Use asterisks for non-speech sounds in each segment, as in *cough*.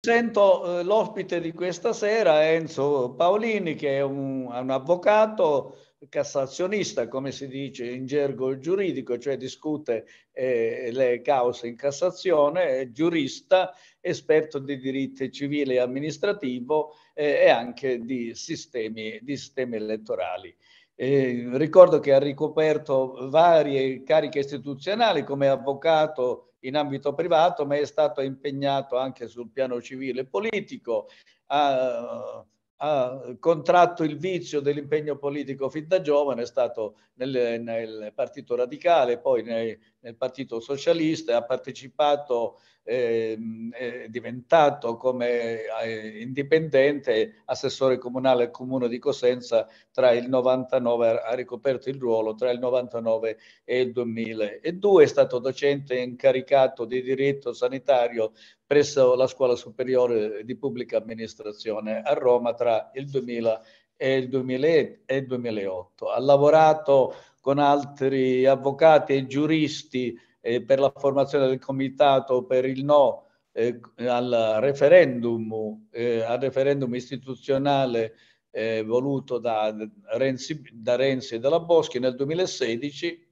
Sento eh, l'ospite di questa sera, Enzo Paolini, che è un, un, avvocato cassazionista, come si dice in gergo giuridico, cioè discute eh, le cause in Cassazione, giurista, esperto di diritto civile e amministrativo eh, e anche di sistemi, di sistemi elettorali. Eh, ricordo che ha ricoperto varie cariche istituzionali come avvocato, in ambito privato, ma è stato impegnato anche sul piano civile e politico. Ha, ha contratto il vizio dell'impegno politico fin da giovane, è stato nel, nel Partito Radicale, poi nei, nel Partito Socialista e ha partecipato, eh, è diventato come eh, indipendente assessore comunale al comune di Cosenza tra il 99, ha ricoperto il ruolo tra il 99 e il 2002, è stato docente incaricato di diritto sanitario presso la Scuola Superiore di Pubblica Amministrazione a Roma tra il 2000 e il 2008. Ha lavorato con altri avvocati e giuristi eh, per la formazione del comitato per il no eh, al, referendum, eh, al referendum istituzionale eh, voluto da Renzi, da Renzi e dalla Boschi nel 2016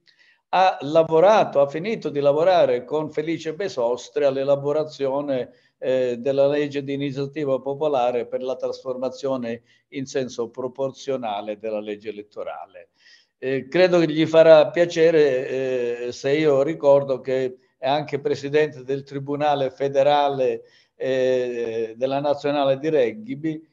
ha lavorato, ha finito di lavorare con Felice Besostre all'elaborazione eh, della legge di iniziativa popolare per la trasformazione in senso proporzionale della legge elettorale credo che gli farà piacere eh, se io ricordo che è anche presidente del Tribunale federale eh, della nazionale di rugby,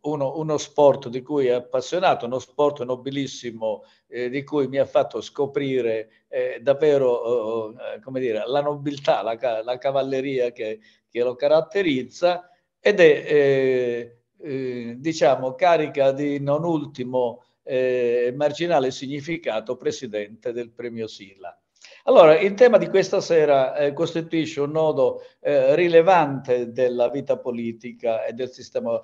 uno, uno, sport di cui è appassionato, uno sport nobilissimo eh, di cui mi ha fatto scoprire eh, davvero oh, oh, eh, dire, la nobiltà, la, la cavalleria che, che, lo caratterizza ed è diciamo carica di non ultimo eh, marginale significato presidente del premio Silla. Allora, il tema di questa sera eh, costituisce un nodo eh, rilevante della vita politica e del sistema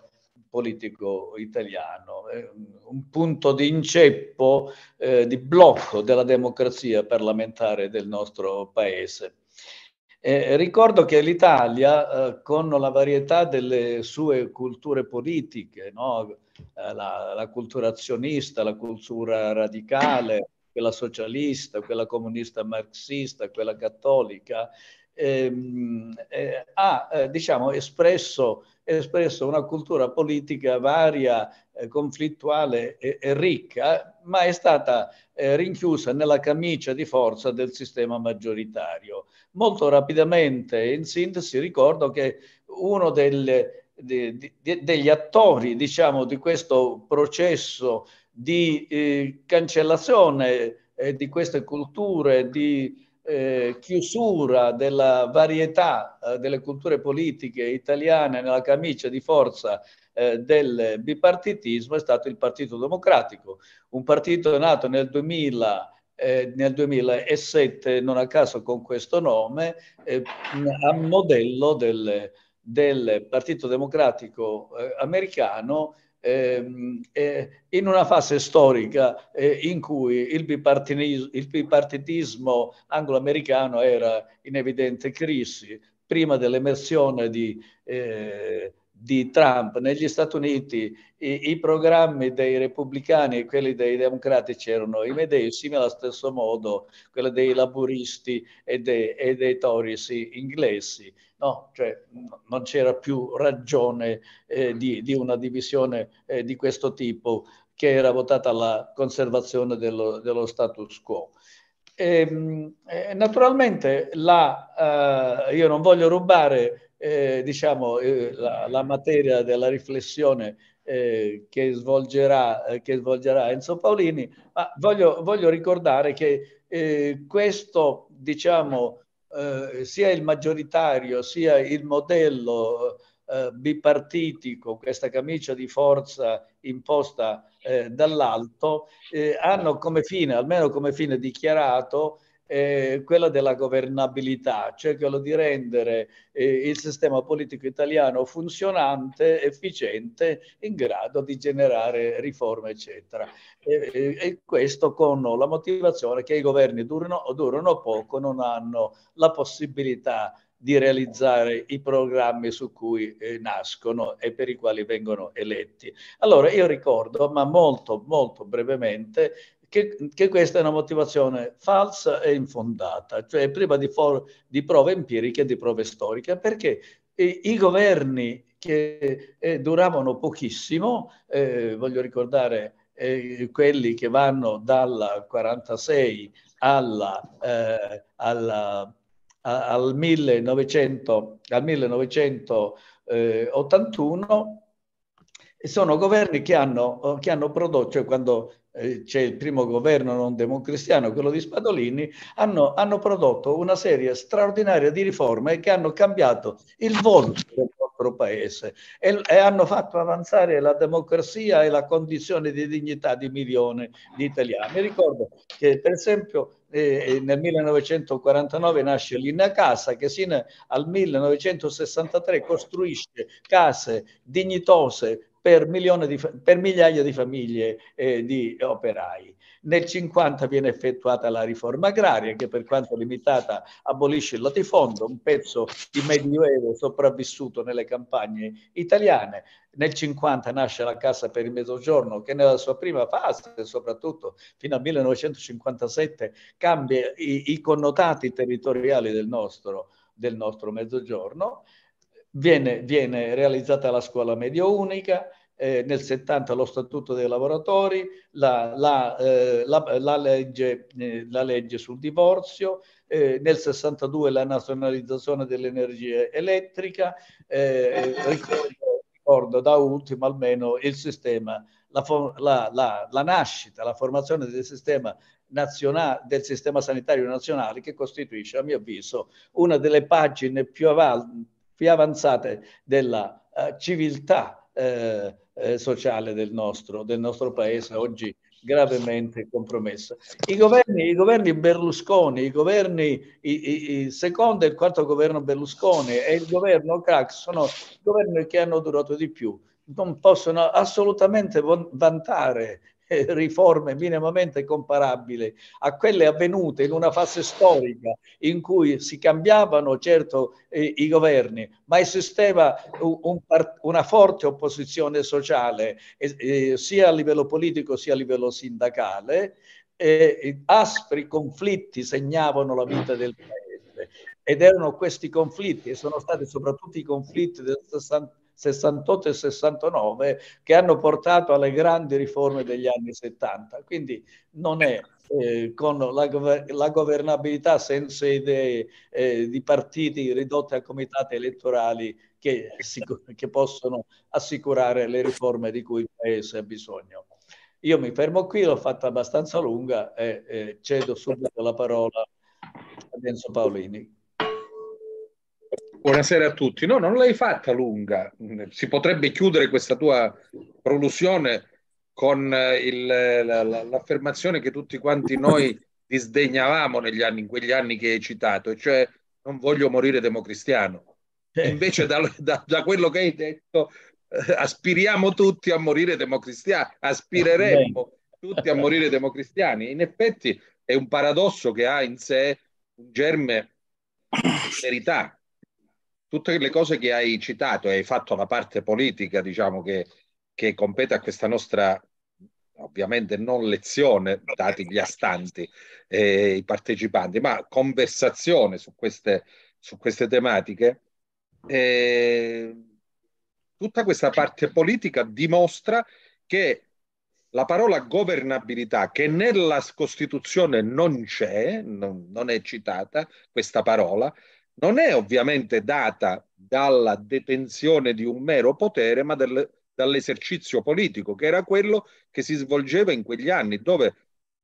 politico italiano, eh, un punto di inceppo, eh, di blocco della democrazia parlamentare del nostro Paese. Eh, ricordo che l'Italia, eh, con la varietà delle sue culture politiche, no? eh, la, la, cultura azionista, la cultura radicale, quella socialista, quella comunista marxista, quella cattolica, ehm, eh, ha eh, diciamo, espresso, espresso, una cultura politica varia, eh, conflittuale e, e, ricca, ma è stata eh, rinchiusa nella camicia di forza del sistema maggioritario. Molto rapidamente, in sintesi, ricordo che uno del, de, de, degli attori diciamo, di questo processo di eh, cancellazione eh, di queste culture, di eh, chiusura della varietà eh, delle culture politiche italiane nella camicia di forza eh, del bipartitismo è stato il Partito Democratico, un partito nato nel 2000 eh, nel 2007, non a caso con questo nome, eh, a modello del, del Partito Democratico eh, americano Ehm, eh, in una fase storica eh, in cui il bipartitismo, anglo-americano era in evidente crisi, prima dell'emersione di eh, di Trump negli Stati Uniti i, i, programmi dei repubblicani e quelli dei democratici erano i medesimi, allo stesso modo quelli dei laburisti e dei, e dei tories inglesi. No, cioè, non c'era più ragione eh, di, di, una divisione eh, di questo tipo che era votata alla conservazione dello, dello status quo. E, ehm, eh, naturalmente la, eh, io non voglio rubare eh, diciamo, eh, la, la, materia della riflessione eh, che, svolgerà, eh, che, svolgerà, Enzo Paolini, ma voglio, voglio ricordare che eh, questo, diciamo, eh, sia il maggioritario, sia il modello bipartitico, questa camicia di forza imposta dall'alto, hanno come fine, almeno come fine dichiarato, eh, quella della governabilità, cioè quello di rendere eh, il sistema politico italiano funzionante, efficiente, in grado di generare riforme, eccetera. E, e questo con la motivazione che i governi durano, o durano poco, non hanno la possibilità di realizzare i programmi su cui eh, nascono e per i quali vengono eletti. Allora io ricordo, ma molto molto brevemente, che, che, questa è una motivazione falsa e infondata, cioè prima di, for- di prove empiriche e di prove storiche, perché eh, i governi che eh, duravano pochissimo, eh, voglio ricordare eh, quelli che vanno dal 46 alla, eh, alla, al, 1900, al 1981, sono governi che hanno, che hanno prodotto, cioè quando eh, c'è il primo governo non democristiano, quello di Spadolini, hanno, hanno, prodotto una serie straordinaria di riforme che hanno cambiato il volto del nostro paese e, e hanno fatto avanzare la democrazia e la condizione di dignità di milioni di italiani. Ricordo che per esempio eh, eh nel 1949 nasce l'Inna Casa che sino al 1963 costruisce case dignitose per, di, per migliaia di famiglie eh, di operai. Nel 50 viene effettuata la riforma agraria che per quanto limitata abolisce il latifondo, un pezzo di medioevo sopravvissuto nelle campagne italiane. Nel 50 nasce la Cassa per il Mezzogiorno che nella sua prima fase, soprattutto fino al 1957, cambia i, i connotati territoriali del nostro, del nostro Mezzogiorno viene, viene realizzata la scuola media unica, eh, nel 70 lo Statuto dei lavoratori, la, la, eh, la, la legge, eh, legge, sul divorzio, eh, nel 62 la nazionalizzazione dell'energia elettrica, eh, eh, ricordo, ricordo, da ultimo almeno il sistema, la, nascita, la formazione del sistema, nazionale, del sistema sanitario nazionale che costituisce a mio avviso una delle pagine più avanti più avanzate della uh, civiltà eh, eh, sociale del nostro, del nostro paese oggi gravemente compromessa. I governi, i governi Berlusconi, i governi, il secondo e il quarto governo Berlusconi e il governo Crax sono i governi che hanno durato di più. Non possono assolutamente vantare *laughs* riforme minimamente comparabili a quelle avvenute in una fase storica in cui si cambiavano certo eh, i governi, ma esisteva un, una forte opposizione sociale eh, sia a livello politico sia a livello sindacale, eh, aspri conflitti segnavano la vita del paese ed erano questi conflitti e sono stati soprattutto i conflitti del 60 68 e 69 che hanno portato alle grandi riforme degli anni 70. Quindi non è eh, con la, gover- la, governabilità senza idee eh, di partiti ridotti a comitati elettorali che, assicur- che possono assicurare le riforme di cui il Paese ha bisogno. Io mi fermo qui, l'ho fatta abbastanza lunga e eh, cedo subito la parola a Enzo Paolini. Buonasera a tutti. No, non l'hai fatta lunga. Si potrebbe chiudere questa tua prolusione con eh, il, la, la, l'affermazione che tutti quanti noi disdegnavamo negli anni, in quegli anni che hai citato, e cioè non voglio morire democristiano. Eh. Invece da, da, da, quello che hai detto eh, aspiriamo tutti a morire democristiani, aspireremmo tutti a morire democristiani. In effetti è un paradosso che ha in sé un germe di verità, tutte le cose che hai citato hai fatto la parte politica, diciamo, che, che compete a questa nostra ovviamente non lezione, dati gli astanti e eh, i partecipanti, ma conversazione su queste, su queste tematiche, e tutta questa parte politica dimostra che la parola governabilità, che nella Costituzione non c'è, non, non è citata questa parola, non è ovviamente data dalla detenzione di un mero potere, ma del, dall'esercizio politico, che era quello che si svolgeva in quegli anni, dove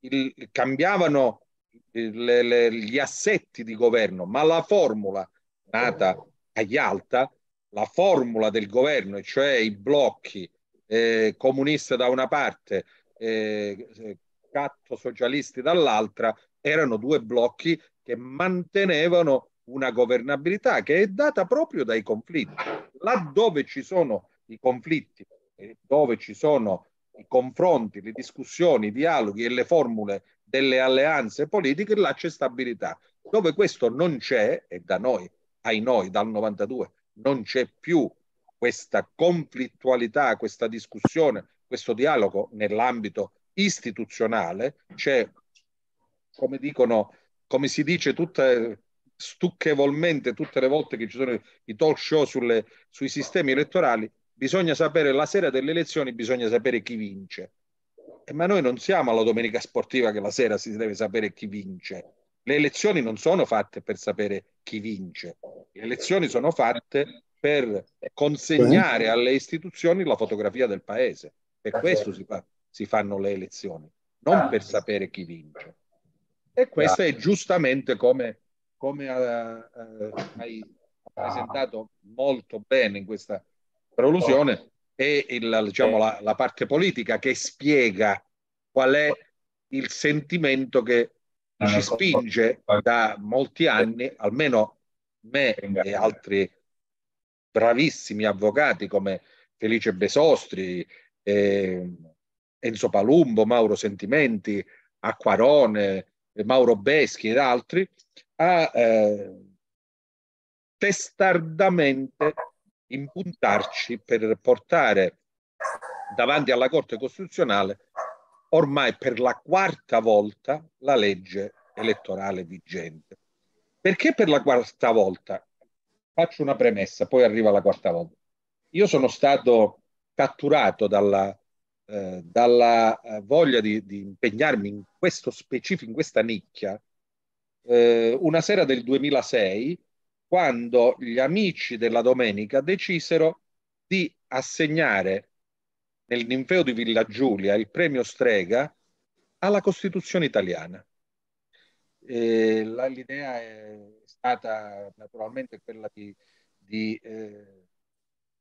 il, cambiavano le, le, gli assetti di governo, ma la formula nata agli alta, la formula del governo, cioè i blocchi eh, comunista da una parte, eh, eh catto socialisti dall'altra, erano due blocchi che mantenevano una governabilità che è data proprio dai conflitti. Laddove ci sono i conflitti, dove ci sono i confronti, le discussioni, i dialoghi e le formule delle alleanze politiche, là c'è stabilità. Dove questo non c'è, e da noi, ai noi, dal 92, non c'è più questa conflittualità, questa discussione, questo dialogo nell'ambito istituzionale, c'è, come dicono, come si dice tutte stucchevolmente tutte le volte che ci sono i talk show sulle, sui sistemi elettorali, bisogna sapere la sera delle elezioni, bisogna sapere chi vince. Eh, ma noi non siamo alla domenica sportiva che la sera si deve sapere chi vince. Le elezioni non sono fatte per sapere chi vince, le elezioni sono fatte per consegnare alle istituzioni la fotografia del paese. Per questo si, fa, si fanno le elezioni, non per ah. sapere chi vince. E questo è giustamente come come eh, eh, hai presentato molto bene in questa prolusione, è il, diciamo, la, la, parte politica che spiega qual è il sentimento che ah, ci spinge da molti anni, almeno me e altri bravissimi avvocati come Felice Besostri, eh, Enzo Palumbo, Mauro Sentimenti, Acquarone, Mauro Beschi ed altri, a eh, testardamente impuntarci per portare davanti alla Corte Costituzionale ormai per la quarta volta la legge elettorale vigente. Perché per la quarta volta? Faccio una premessa, poi arriva la quarta volta. Io sono stato catturato dalla, eh, dalla eh, voglia di, di, impegnarmi in questo specifico, in questa nicchia, eh, una sera del 2006 quando gli amici della domenica decisero di assegnare nel ninfeo di Villa Giulia il premio Strega alla Costituzione italiana. Eh, la, l'idea è stata naturalmente quella di, di eh,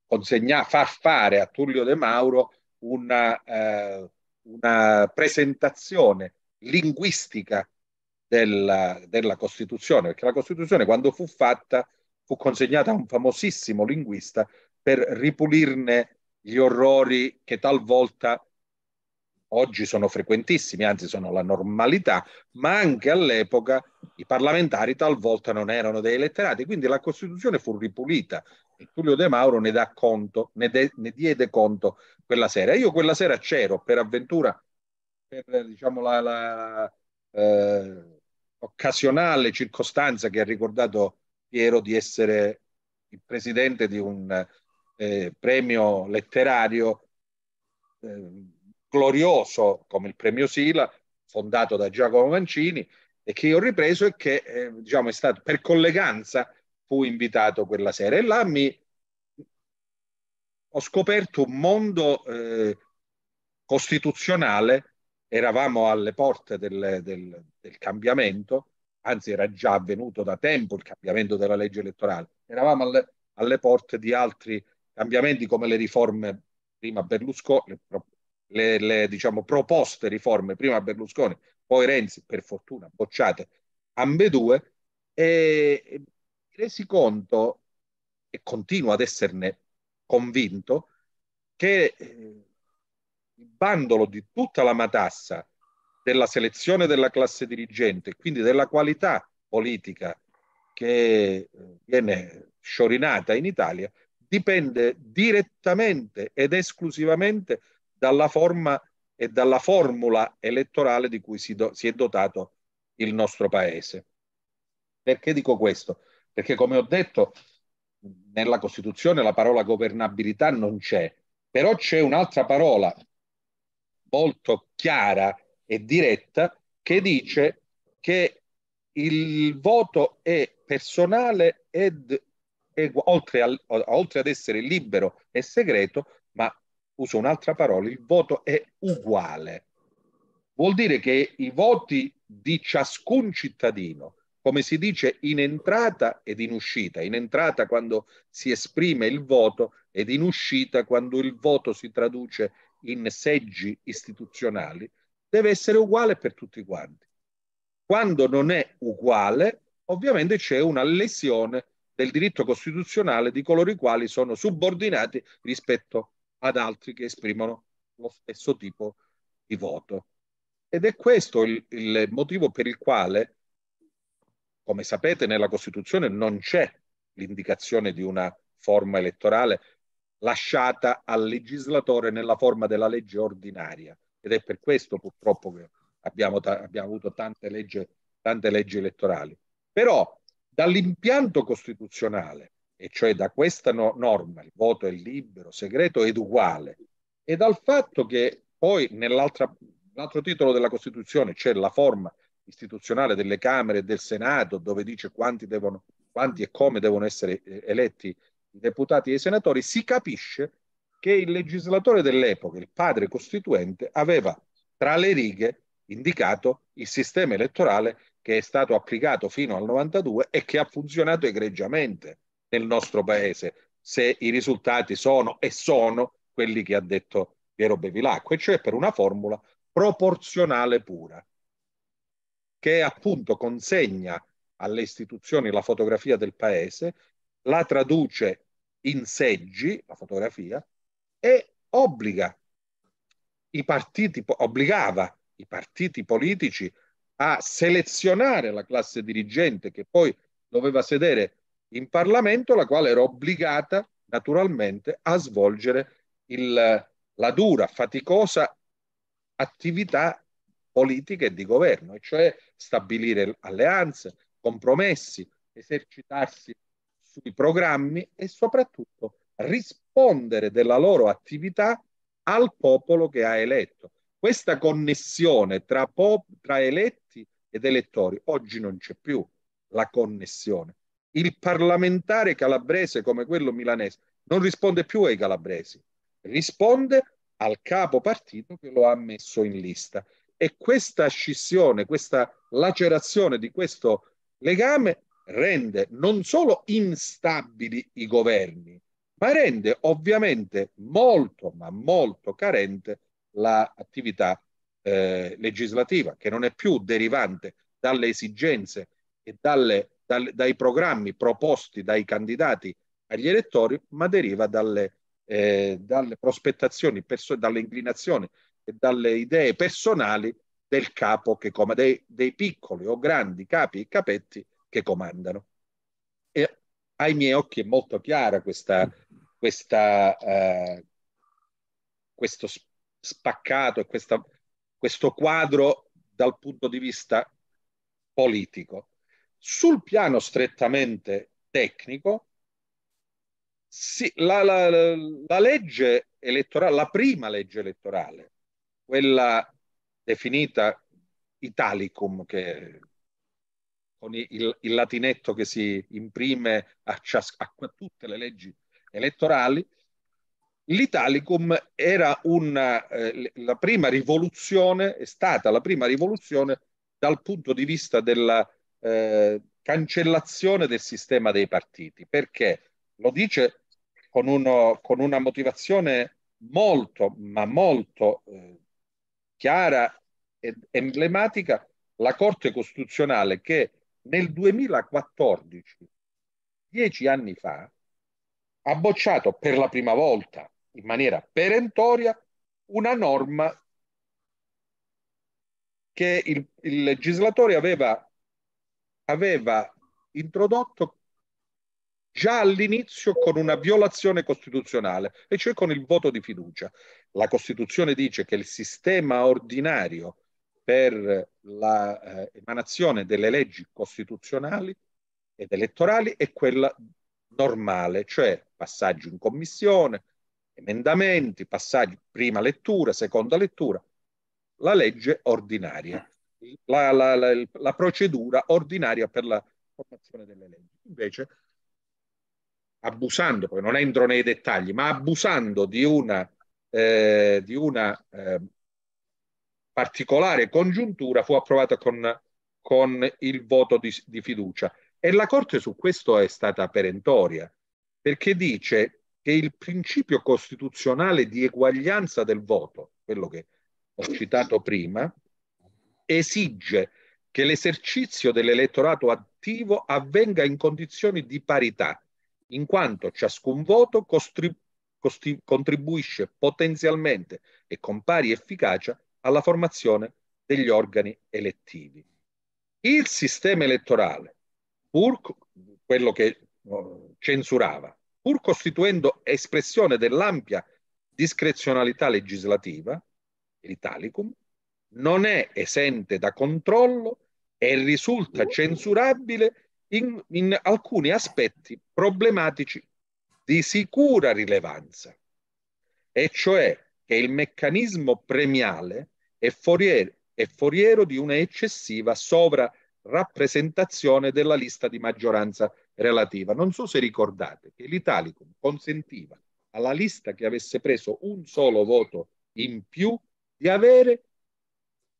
consegna, far fare a Tullio De Mauro una, eh, una presentazione linguistica della, della Costituzione, perché la Costituzione quando fu fatta fu consegnata a un famosissimo linguista per ripulirne gli orrori che talvolta oggi sono frequentissimi, anzi sono la normalità, ma anche all'epoca i parlamentari talvolta non erano dei letterati, quindi la Costituzione fu ripulita e Tullio De Mauro ne, dà conto, ne, de, ne diede conto quella sera. Io quella sera c'ero per avventura, per diciamo la... la eh, occasionale circostanza che ha ricordato Piero di essere il presidente di un eh, premio letterario eh, glorioso come il premio Sila, fondato da Giacomo Mancini, e che io ho ripreso e che eh, diciamo, è stato per colleganza fu invitato quella sera. E là mi ho scoperto un mondo eh, costituzionale eravamo alle porte del, del, del cambiamento, anzi era già avvenuto da tempo il cambiamento della legge elettorale, eravamo alle, alle porte di altri cambiamenti come le riforme prima Berlusconi, le, le, le diciamo, proposte riforme prima Berlusconi, poi Renzi, per fortuna bocciate ambedue, e, e resi conto, e continuo ad esserne convinto, che eh, il bandolo di tutta la matassa della selezione della classe dirigente, quindi della qualità politica che eh, viene sciorinata in Italia, dipende direttamente ed esclusivamente dalla forma e dalla formula elettorale di cui si, do, si, è dotato il nostro paese. Perché dico questo? Perché come ho detto, nella Costituzione la parola governabilità non c'è, però c'è un'altra parola molto chiara e diretta che dice che il voto è personale ed è, oltre, al, oltre ad essere libero e segreto, ma uso un'altra parola, il voto è uguale. Vuol dire che i voti di ciascun cittadino, come si dice in entrata ed in uscita, in entrata quando si esprime il voto ed in uscita quando il voto si traduce in seggi istituzionali deve essere uguale per tutti quanti. Quando non è uguale, ovviamente c'è una lesione del diritto costituzionale di coloro i quali sono subordinati rispetto ad altri che esprimono lo stesso tipo di voto. Ed è questo il, il motivo per il quale, come sapete, nella Costituzione non c'è l'indicazione di una forma elettorale lasciata al legislatore nella forma della legge ordinaria ed è per questo purtroppo che abbiamo, ta- abbiamo avuto tante, leggi, tante leggi elettorali. Però dall'impianto costituzionale, e cioè da questa no- norma, il voto è libero, segreto ed uguale, e dal fatto che poi nell'altro titolo della Costituzione c'è la forma istituzionale delle Camere e del Senato, dove dice quanti, devono, quanti e come devono essere eh, eletti deputati e senatori, si capisce che il legislatore dell'epoca, il padre costituente, aveva tra le righe indicato il sistema elettorale che è stato applicato fino al 92 e che ha funzionato egregiamente nel nostro paese, se i risultati sono e sono quelli che ha detto Piero Bevilacqua, cioè per una formula proporzionale pura, che appunto consegna alle istituzioni la fotografia del paese la traduce in seggi, la fotografia, e obbliga i partiti, obbligava i partiti politici a selezionare la classe dirigente che poi doveva sedere in Parlamento, la quale era obbligata naturalmente a svolgere il, la dura, faticosa attività politica e di governo, e cioè stabilire alleanze, compromessi, esercitarsi sui programmi e soprattutto rispondere della loro attività al popolo che ha eletto. Questa connessione tra, pop, tra eletti ed elettori oggi non c'è più la connessione. Il parlamentare calabrese come quello milanese non risponde più ai calabresi, risponde al capo partito che lo ha messo in lista. E questa scissione, questa lacerazione di questo legame rende non solo instabili i governi, ma rende ovviamente molto, ma molto carente l'attività eh, legislativa, che non è più derivante dalle esigenze e dalle, dal, dai programmi proposti dai candidati agli elettori, ma deriva dalle, eh, dalle prospettazioni, dalle inclinazioni e dalle idee personali del capo che come dei, dei piccoli o grandi capi e capetti che comandano. E ai miei occhi è molto chiara questa, questa, eh, questo spaccato e questa, questo quadro dal punto di vista politico. Sul piano strettamente tecnico, sì, la, la, la legge elettorale, la prima legge elettorale, quella definita Italicum, che con il, il latinetto che si imprime a, cias- a tutte le leggi elettorali, l'Italicum era una, eh, la prima rivoluzione, è stata la prima rivoluzione dal punto di vista della eh, cancellazione del sistema dei partiti, perché lo dice con, uno, con una motivazione molto, ma molto eh, chiara ed emblematica, la Corte Costituzionale che nel 2014, dieci anni fa, ha bocciato per la prima volta in maniera perentoria una norma che il, il legislatore aveva, aveva introdotto già all'inizio con una violazione costituzionale, e cioè con il voto di fiducia. La Costituzione dice che il sistema ordinario per l'emanazione eh, delle leggi costituzionali ed elettorali è quella normale, cioè passaggi in commissione, emendamenti, passaggi prima lettura, seconda lettura, la legge ordinaria, la, la, la, la procedura ordinaria per la formazione delle leggi. Invece, abusando, poi non entro nei dettagli, ma abusando di una, eh, di una eh, particolare congiuntura fu approvata con, con il voto di, di fiducia. E la Corte su questo è stata perentoria, perché dice che il principio costituzionale di eguaglianza del voto, quello che ho citato prima, esige che l'esercizio dell'elettorato attivo avvenga in condizioni di parità, in quanto ciascun voto costribu- costi- contribuisce potenzialmente e con pari efficacia alla formazione degli organi elettivi. Il sistema elettorale, pur quello che censurava, pur costituendo espressione dell'ampia discrezionalità legislativa, l'Italicum, non è esente da controllo e risulta censurabile in, in alcuni aspetti problematici di sicura rilevanza, e cioè che il meccanismo premiale è foriero, è foriero di una eccessiva sovrarappresentazione della lista di maggioranza relativa. Non so se ricordate che l'Italicum consentiva alla lista che avesse preso un solo voto in più di avere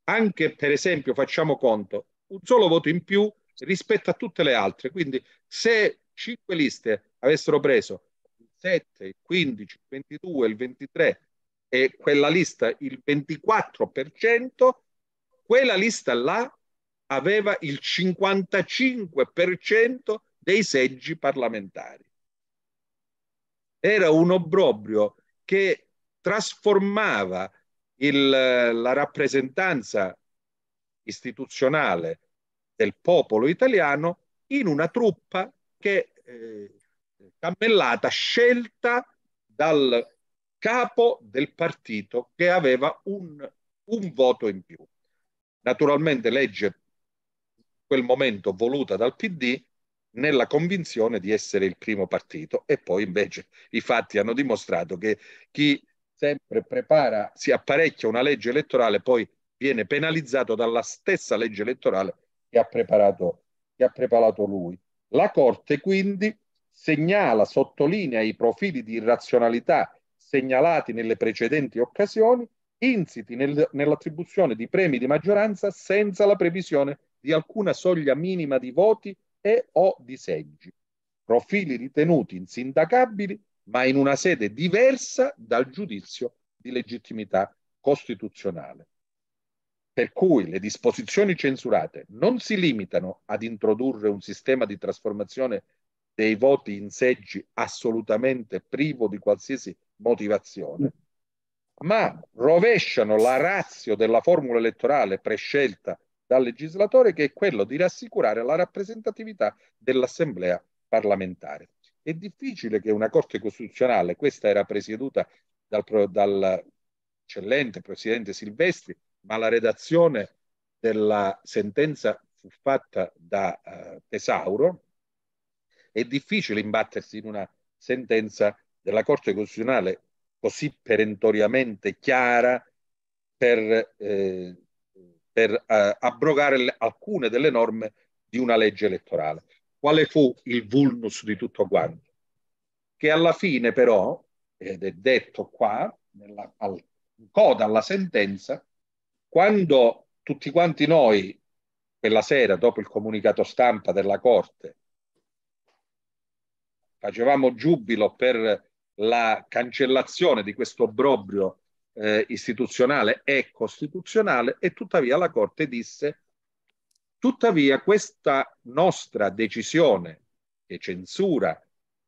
anche, per esempio, facciamo conto, un solo voto in più rispetto a tutte le altre. Quindi se cinque liste avessero preso il 7, il 15, il 22, il 23 e quella lista il 24%, quella lista là aveva il 55% dei seggi parlamentari. Era un obbrobrio che trasformava il, la rappresentanza istituzionale del popolo italiano in una truppa che eh, cammellata scelta dal capo del partito che aveva un, un voto in più. Naturalmente legge in quel momento voluta dal PD nella convinzione di essere il primo partito e poi invece i fatti hanno dimostrato che chi sempre prepara, si apparecchia una legge elettorale, poi viene penalizzato dalla stessa legge elettorale che ha preparato, che ha preparato lui. La Corte quindi segnala, sottolinea i profili di irrazionalità segnalati nelle precedenti occasioni, insiti nel, nell'attribuzione di premi di maggioranza senza la previsione di alcuna soglia minima di voti e o di seggi. Profili ritenuti insindacabili, ma in una sede diversa dal giudizio di legittimità costituzionale. Per cui le disposizioni censurate non si limitano ad introdurre un sistema di trasformazione dei voti in seggi assolutamente privo di qualsiasi motivazione, ma rovesciano la razio della formula elettorale prescelta dal legislatore che è quello di rassicurare la rappresentatività dell'Assemblea parlamentare. È difficile che una Corte Costituzionale, questa era presieduta dal, dal eccellente Presidente Silvestri, ma la redazione della sentenza fu fatta da eh, Tesauro, è difficile imbattersi in una sentenza della Corte Costituzionale così perentoriamente chiara per, eh, per eh, abrogare le, alcune delle norme di una legge elettorale. Quale fu il vulnus di tutto quanto? Che alla fine però, ed è detto qua, nella, al, in coda alla sentenza, quando tutti quanti noi, quella sera, dopo il comunicato stampa della Corte, facevamo giubilo per la cancellazione di questo obbrobrio eh, istituzionale e costituzionale e tuttavia la Corte disse tuttavia questa nostra decisione che censura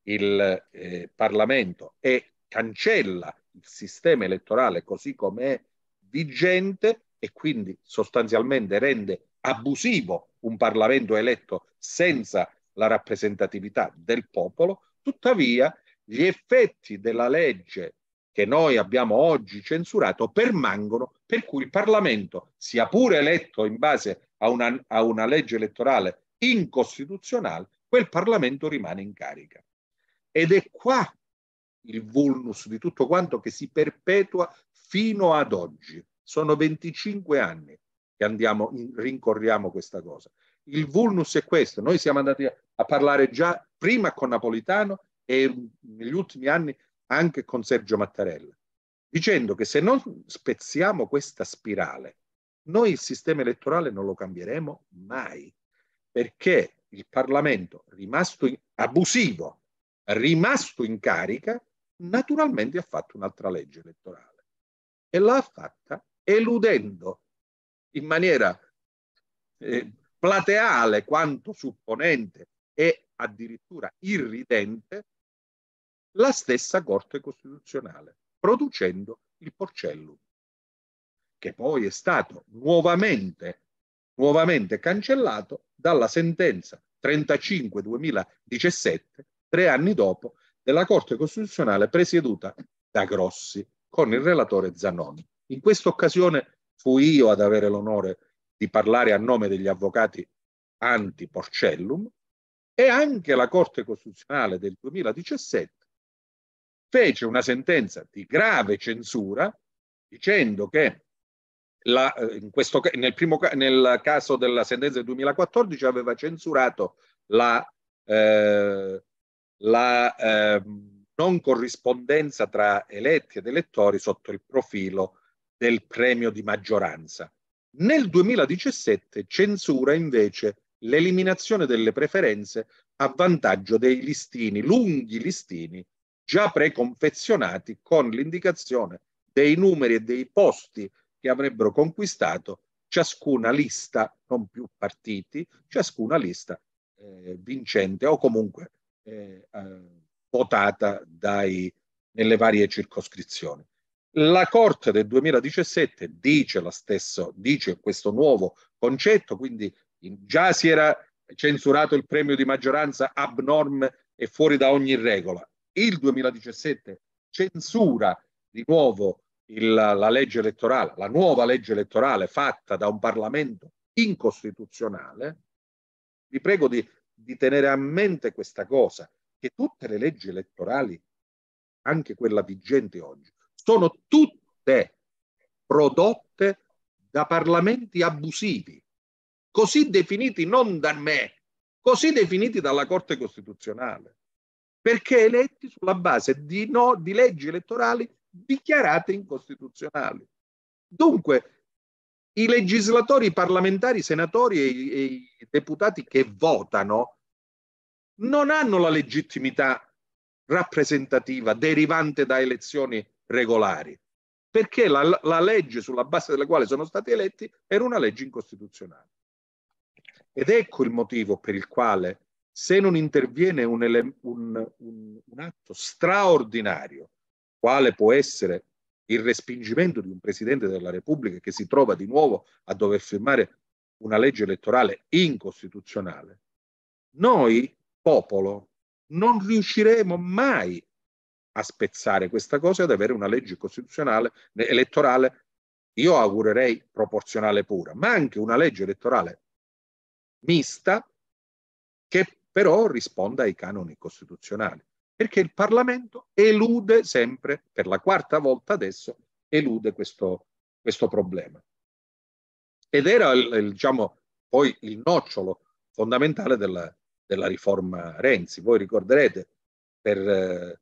il eh, Parlamento e cancella il sistema elettorale così come è vigente e quindi sostanzialmente rende abusivo un Parlamento eletto senza la rappresentatività del popolo, tuttavia gli effetti della legge che noi abbiamo oggi censurato permangono, per cui il Parlamento, sia pure eletto in base a una, a una legge elettorale incostituzionale, quel Parlamento rimane in carica. Ed è qua il vulnus di tutto quanto che si perpetua fino ad oggi. Sono 25 anni che andiamo, rincorriamo questa cosa il vulnus è questo. Noi siamo andati a, a parlare già prima con Napolitano e negli ultimi anni anche con Sergio Mattarella, dicendo che se non spezziamo questa spirale, noi il sistema elettorale non lo cambieremo mai, perché il Parlamento rimasto in, abusivo, rimasto in carica, naturalmente ha fatto un'altra legge elettorale e l'ha fatta eludendo in maniera eh, plateale quanto supponente e addirittura irridente la stessa Corte Costituzionale, producendo il porcellum, che poi è stato nuovamente, nuovamente cancellato dalla sentenza 35-2017, tre anni dopo, della Corte Costituzionale presieduta da Grossi con il relatore Zanoni. In questa occasione fui io ad avere l'onore di parlare a nome degli avvocati anti-Porcellum e anche la Corte Costituzionale del 2017 fece una sentenza di grave censura dicendo che la, eh, questo, nel, primo, nel, caso della sentenza del 2014 aveva censurato la, eh, la eh, non corrispondenza tra eletti ed elettori sotto il profilo del premio di maggioranza. Nel 2017 censura invece l'eliminazione delle preferenze a vantaggio dei listini, lunghi listini già preconfezionati con l'indicazione dei numeri e dei posti che avrebbero conquistato ciascuna lista, non più partiti, ciascuna lista eh, vincente o comunque eh, eh, votata dai, nelle varie circoscrizioni. La Corte del 2017 dice, stesso, dice questo nuovo concetto, quindi già si era censurato il premio di maggioranza abnorme e fuori da ogni regola. Il 2017 censura di nuovo il, la legge elettorale, la nuova legge elettorale fatta da un Parlamento incostituzionale. Vi prego di, di tenere a mente questa cosa, che tutte le leggi elettorali, anche quella vigente oggi, sono tutte prodotte da parlamenti abusivi, così definiti non da me, così definiti dalla Corte Costituzionale, perché eletti sulla base di, no, di leggi elettorali dichiarate incostituzionali. Dunque, i legislatori, i parlamentari, i senatori e i, e i, deputati che votano non hanno la legittimità rappresentativa derivante da elezioni regolari, perché la, la legge sulla base della quale sono stati eletti era una legge incostituzionale. Ed ecco il motivo per il quale se non interviene un, un, un, un, atto straordinario, quale può essere il respingimento di un Presidente della Repubblica che si trova di nuovo a dover firmare una legge elettorale incostituzionale, noi, popolo, non riusciremo mai a spezzare questa cosa e ad avere una legge costituzionale eh, elettorale, io augurerei proporzionale pura, ma anche una legge elettorale mista che però risponda ai canoni costituzionali, perché il Parlamento elude sempre, per la quarta volta adesso, elude questo, questo problema. Ed era il, il, diciamo, poi il nocciolo fondamentale della, della riforma Renzi. Voi ricorderete, per, eh,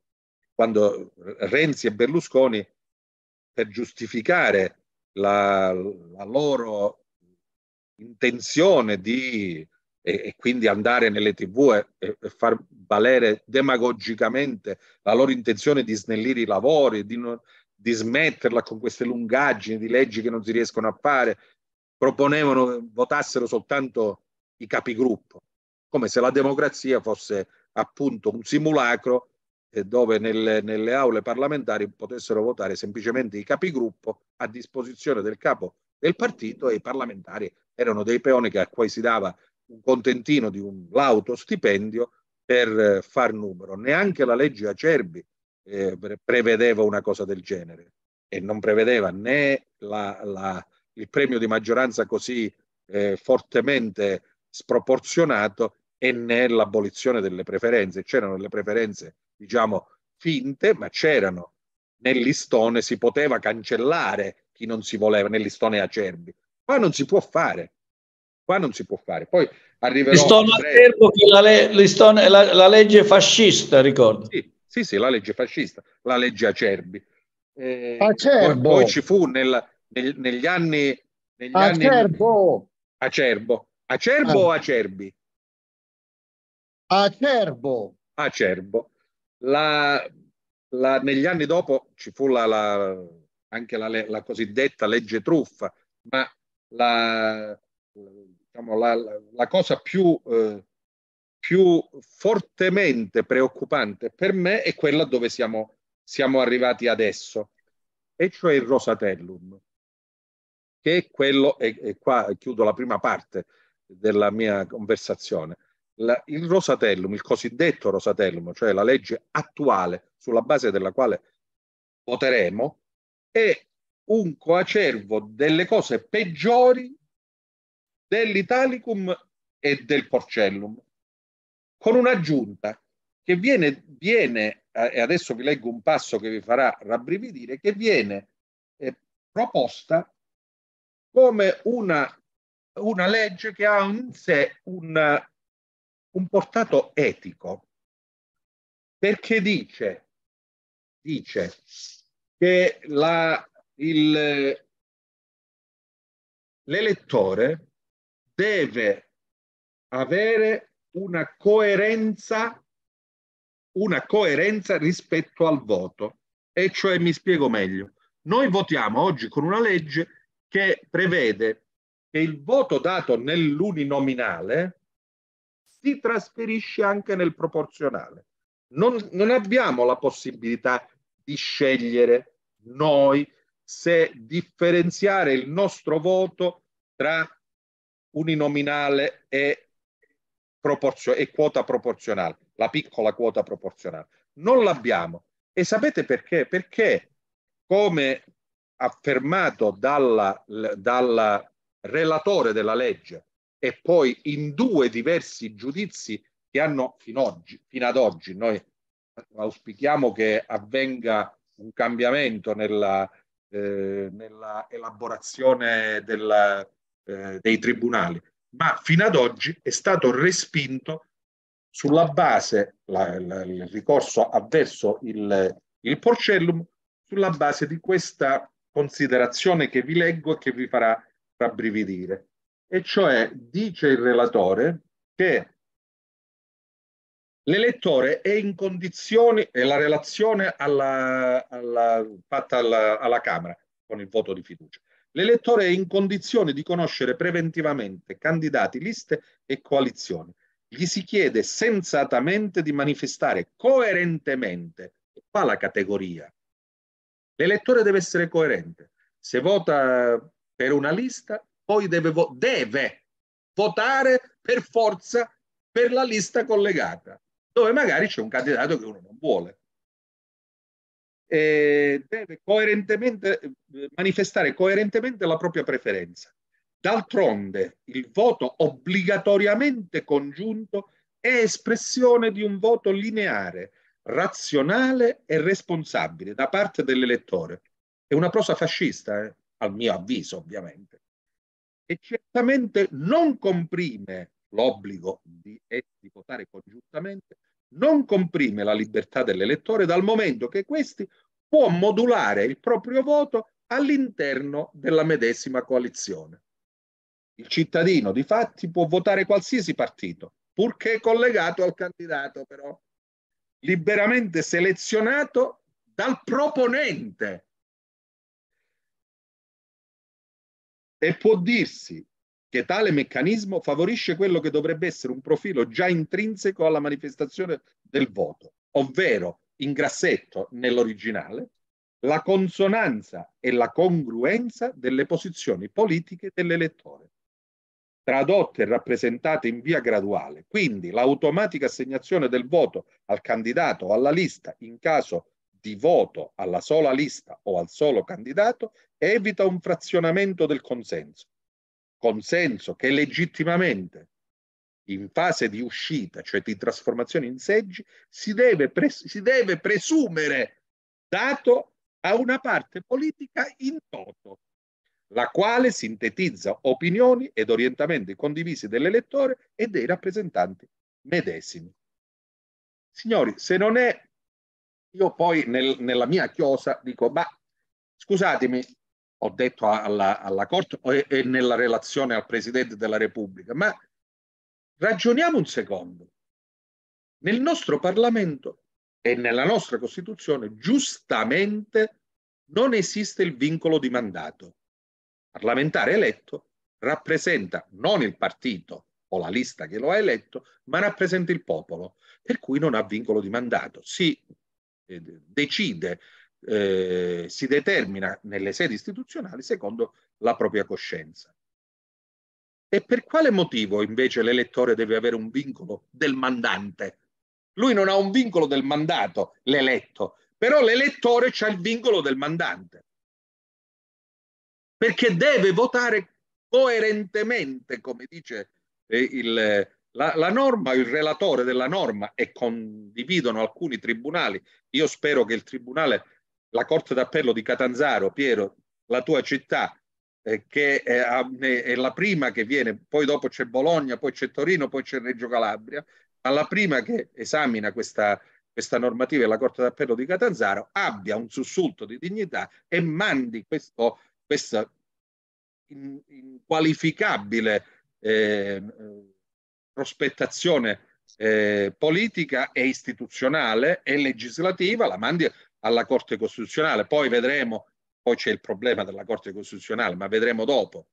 quando Renzi e Berlusconi, per giustificare la, la loro intenzione di e, e, quindi andare nelle tv e, e, far valere demagogicamente la loro intenzione di snellire i lavori, di, no, di, smetterla con queste lungaggini di leggi che non si riescono a fare, proponevano votassero soltanto i capigruppo, come se la democrazia fosse appunto un simulacro dove nelle, nelle, aule parlamentari potessero votare semplicemente i capigruppo a disposizione del capo del partito e i parlamentari erano dei peoni a cui si dava un contentino di un lauto stipendio per eh, far numero. Neanche la legge Acerbi eh, prevedeva una cosa del genere e non prevedeva né la, la, il premio di maggioranza così eh, fortemente sproporzionato e né l'abolizione delle preferenze. C'erano le preferenze diciamo, finte, ma c'erano. Nel listone si poteva cancellare chi non si voleva, nel listone acerbi. Qua non si può fare. Qua non si può fare. Poi arriverò... Listone acerbo la, le, listone, la, la, legge fascista, ricordo. Sì, sì, sì, la legge fascista, la legge acerbi. Eh, poi, poi, ci fu nel, nel, negli anni... Negli acerbo! Anni, acerbo. Acerbo ah. o acerbi? Acerbo. Acerbo. La, la, negli anni dopo ci fu la, anche la, cosiddetta legge truffa, ma la, diciamo, cosa più, eh, più, fortemente preoccupante per me è quella dove siamo, siamo arrivati adesso, e cioè il Rosatellum, che è quello, e, e qua chiudo la prima parte della mia conversazione, la, il Rosatellum, il cosiddetto Rosatellum, cioè la legge attuale sulla base della quale voteremo, è un coacervo delle cose peggiori dell'Italicum e del Porcellum, con un'aggiunta che viene, viene, eh, e adesso vi leggo un passo che vi farà rabbrividire, che viene eh, proposta come una, una legge che ha in sé una, un portato etico, perché dice, dice che la, il, l'elettore deve avere una coerenza, una coerenza rispetto al voto. E cioè, mi spiego meglio, noi votiamo oggi con una legge che prevede che il voto dato nell'uninominale si trasferisce anche nel proporzionale. Non, non abbiamo la possibilità di scegliere noi se differenziare il nostro voto tra uninominale e, proporzio- e quota proporzionale, la piccola quota proporzionale. Non l'abbiamo. E sapete perché? Perché, come affermato dal relatore della legge, e poi in due diversi giudizi che hanno fino, oggi, fino ad oggi. Noi auspichiamo che avvenga un cambiamento nella, eh, nella elaborazione della, eh, dei tribunali, ma fino ad oggi è stato respinto sulla base la, la, il ricorso avverso il, il porcellum sulla base di questa considerazione che vi leggo e che vi farà rabbrividire e cioè dice il relatore che l'elettore è in condizioni, e la relazione alla, alla, fatta alla, alla Camera con il voto di fiducia, l'elettore è in condizioni di conoscere preventivamente candidati, liste e coalizioni. Gli si chiede sensatamente di manifestare coerentemente, qua la categoria. L'elettore deve essere coerente. Se vota per una lista, poi deve, vo deve votare per forza per la lista collegata, dove magari c'è un candidato che uno non vuole. E deve coerentemente eh, manifestare coerentemente la propria preferenza. D'altronde, il voto obbligatoriamente congiunto è espressione di un voto lineare, razionale e responsabile da parte dell'elettore. È una prosa fascista, eh? al mio avviso, ovviamente e certamente non comprime l'obbligo di, di votare congiuntamente, non comprime la libertà dell'elettore dal momento che questi può modulare il proprio voto all'interno della medesima coalizione. Il cittadino, di fatti, può votare qualsiasi partito, purché collegato al candidato, però liberamente selezionato dal proponente e può dirsi che tale meccanismo favorisce quello che dovrebbe essere un profilo già intrinseco alla manifestazione del voto, ovvero in grassetto nell'originale la consonanza e la congruenza delle posizioni politiche dell'elettore, tradotte e rappresentate in via graduale. Quindi l'automatica assegnazione del voto al candidato o alla lista in caso di voto alla sola lista o al solo candidato evita un frazionamento del consenso, consenso che legittimamente in fase di uscita, cioè di trasformazione in seggi, si deve, pres- si deve presumere dato a una parte politica in toto, la quale sintetizza opinioni ed orientamenti condivisi dell'elettore e dei rappresentanti medesimi. Signori, se non è io poi nel, nella mia chiosa dico, ma scusatemi, ho detto alla, alla Corte e, e nella relazione al Presidente della Repubblica, ma ragioniamo un secondo. Nel nostro Parlamento e nella nostra Costituzione giustamente non esiste il vincolo di mandato. parlamentare eletto rappresenta non il partito o la lista che lo ha eletto, ma rappresenta il popolo, per cui non ha vincolo di mandato. Sì, eh, decide, eh, si determina nelle sedi istituzionali secondo la propria coscienza. E per quale motivo invece l'elettore deve avere un vincolo del mandante? Lui non ha un vincolo del mandato, l'eletto, però l'elettore ha il vincolo del mandante. Perché deve votare coerentemente, come dice eh, il, la, la, norma, il relatore della norma e condividono alcuni tribunali, io spero che il tribunale, la Corte d'Appello di Catanzaro, Piero, la tua città, eh, che è, è, la prima che viene, poi dopo c'è Bologna, poi c'è Torino, poi c'è Reggio Calabria, ma la prima che esamina questa, questa normativa è la Corte d'Appello di Catanzaro, abbia un sussulto di dignità e mandi questo, questa inqualificabile... In eh, prospettazione eh, politica e istituzionale e legislativa, la mandi alla Corte Costituzionale, poi vedremo, poi c'è il problema della Corte Costituzionale, ma vedremo dopo.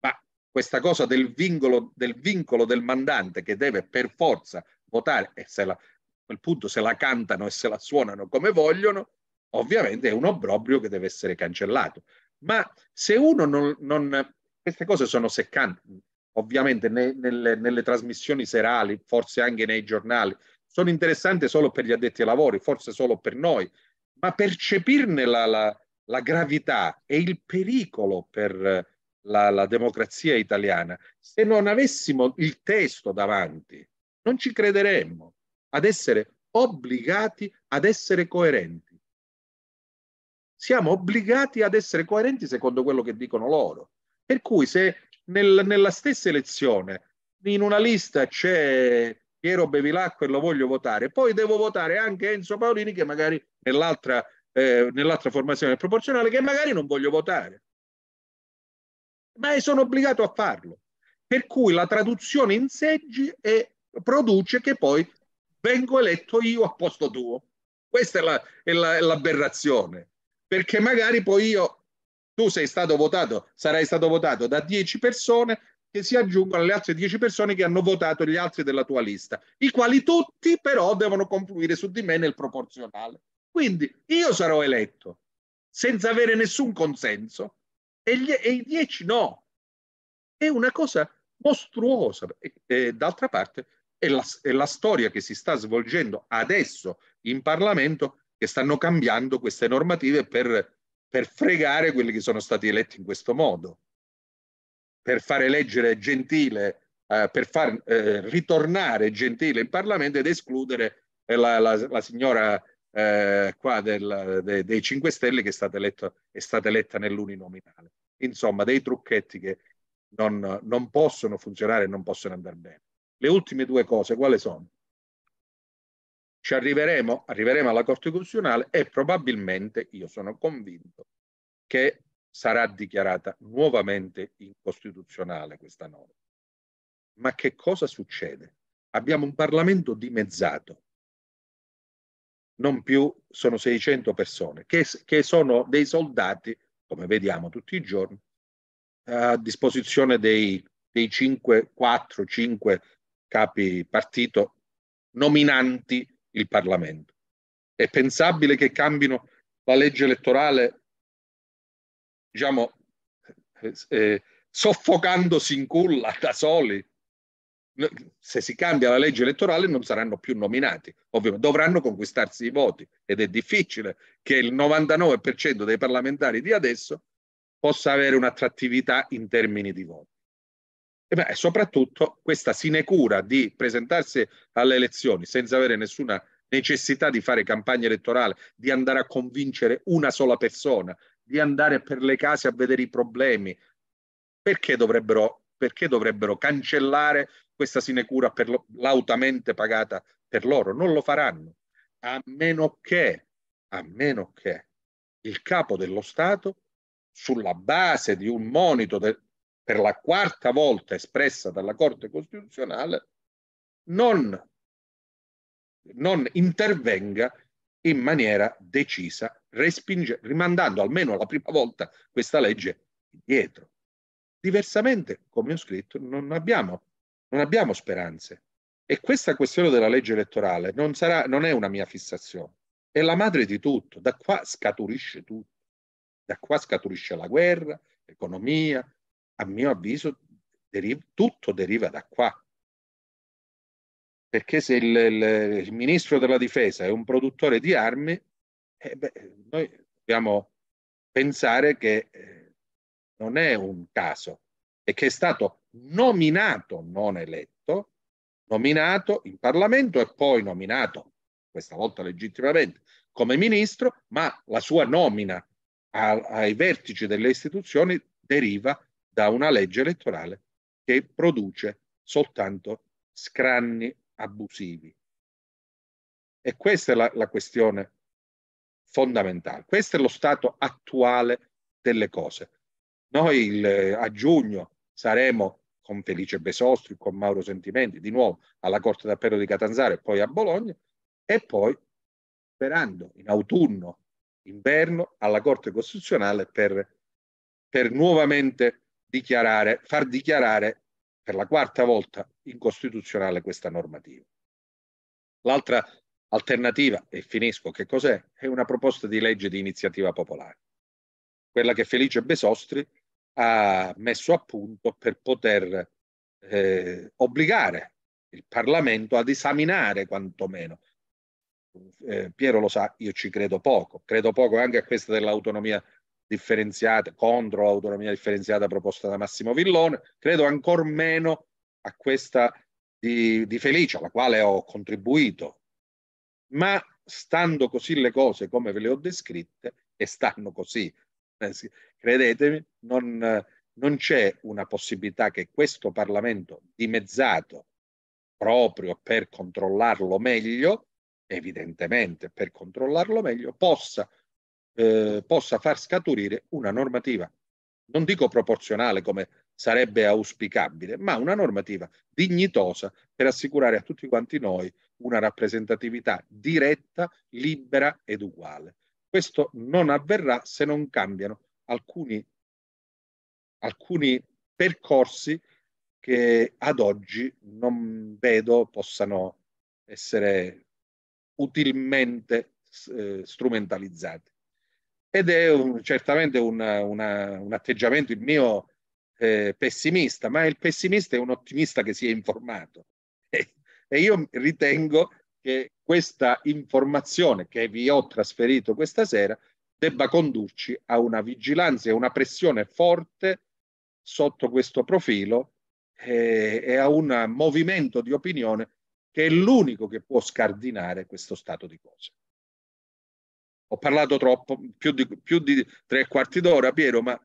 Ma questa cosa del vincolo del, vincolo del mandante che deve per forza votare e se la, a quel punto se la cantano e se la suonano come vogliono, ovviamente è un obbrobrio che deve essere cancellato. Ma se uno non... non queste cose sono seccanti, ovviamente ne, nelle, nelle, trasmissioni serali, forse anche nei giornali, sono interessanti solo per gli addetti ai lavori, forse solo per noi, ma percepirne la, la, la gravità e il pericolo per la, la democrazia italiana, se non avessimo il testo davanti, non ci crederemmo ad essere obbligati ad essere coerenti. Siamo obbligati ad essere coerenti secondo quello che dicono loro. Per cui se nel, nella stessa elezione in una lista c'è Piero Bevilacqua e lo voglio votare, poi devo votare anche Enzo Paolini che magari nell'altra, eh, nell'altra formazione proporzionale che magari non voglio votare. Ma sono obbligato a farlo. Per cui la traduzione in seggi è, produce che poi vengo eletto io a posto tuo. Questa è, la, è, la, è l'aberrazione, perché magari poi io tu sei stato votato, sarai stato votato da 10 persone che si aggiungono alle altre 10 persone che hanno votato gli altri della tua lista, i quali tutti però devono confluire su di me nel proporzionale. Quindi io sarò eletto senza avere nessun consenso e, gli, e i 10 no. È una cosa mostruosa. E, e, d'altra parte è la, è la storia che si sta svolgendo adesso in Parlamento che stanno cambiando queste normative per per fregare quelli che sono stati eletti in questo modo, per fare eleggere Gentile, eh, per far eh, ritornare Gentile in Parlamento ed escludere eh, la, la, la signora eh, qua del, de, dei 5 Stelle che è stata, eletta, è stata eletta nell'uninominale. Insomma, dei trucchetti che non, non possono funzionare e non possono andare bene. Le ultime due cose quali sono? Ci arriveremo, arriveremo alla Corte Costituzionale e probabilmente, io sono convinto, che sarà dichiarata nuovamente incostituzionale questa norma. Ma che cosa succede? Abbiamo un Parlamento dimezzato, non più sono 600 persone, che, che, sono dei soldati, come vediamo tutti i giorni, a disposizione dei, dei 5, 4, 5 capi partito nominanti il Parlamento. È pensabile che cambino la legge elettorale, diciamo, eh, eh soffocandosi in culla da soli? Se si cambia la legge elettorale non saranno più nominati, ovviamente dovranno conquistarsi i voti ed è difficile che il 99% dei parlamentari di adesso possa avere un'attrattività in termini di voto. E beh, soprattutto questa sinecura di presentarsi alle elezioni senza avere nessuna necessità di fare campagna elettorale, di andare a convincere una sola persona, di andare per le case a vedere i problemi, perché dovrebbero, perché dovrebbero cancellare questa sinecura per lo, lautamente pagata per loro? Non lo faranno, a meno che, a meno che il capo dello Stato, sulla base di un monito de, per la quarta volta espressa dalla Corte Costituzionale, non, non intervenga in maniera decisa, respinge, rimandando almeno la prima volta questa legge indietro. Diversamente, come ho scritto, non abbiamo, non abbiamo speranze. E questa questione della legge elettorale non, sarà, non è una mia fissazione, è la madre di tutto, da qua scaturisce tutto, da qua scaturisce la guerra, l'economia, a mio avviso, deriva, tutto deriva da qua. Perché se il, il, il, ministro della difesa è un produttore di armi, eh beh, noi dobbiamo pensare che eh, non è un caso e che è stato nominato, non eletto, nominato in Parlamento e poi nominato, questa volta legittimamente, come ministro, ma la sua nomina a, ai vertici delle istituzioni deriva da una legge elettorale che produce soltanto scranni abusivi. E questa è la, la questione fondamentale. Questo è lo stato attuale delle cose. Noi il, eh, a giugno saremo con Felice Besostri, con Mauro Sentimenti, di nuovo alla Corte d'Appello di Catanzaro e poi a Bologna e poi sperando in autunno, inverno alla Corte Costituzionale per, per nuovamente dichiarare, far dichiarare per la quarta volta incostituzionale questa normativa. L'altra alternativa, e finisco, che cos'è? È una proposta di legge di iniziativa popolare, quella che Felice Besostri ha messo a punto per poter eh, obbligare il Parlamento ad esaminare quantomeno. Eh, Piero lo sa, io ci credo poco, credo poco anche a questa dell'autonomia differenziata, contro l'autonomia differenziata proposta da Massimo Villone, credo ancor meno a questa di, di Felice, alla quale ho contribuito. Ma stando così le cose come ve le ho descritte, e stanno così, eh, credetemi, non, non c'è una possibilità che questo Parlamento dimezzato proprio per controllarlo meglio, evidentemente per controllarlo meglio, possa eh, possa far scaturire una normativa, non dico proporzionale come sarebbe auspicabile, ma una normativa dignitosa per assicurare a tutti quanti noi una rappresentatività diretta, libera ed uguale. Questo non avverrà se non cambiano alcuni, alcuni percorsi che ad oggi non vedo possano essere utilmente eh, strumentalizzati ed è un, certamente un, una, un, atteggiamento il mio eh, pessimista, ma il pessimista è un ottimista che si è informato e, e io ritengo che questa informazione che vi ho trasferito questa sera debba condurci a una vigilanza e una pressione forte sotto questo profilo eh, e a un movimento di opinione che è l'unico che può scardinare questo stato di cose. Ho parlato troppo, più di, più di tre quarti d'ora, Piero, ma...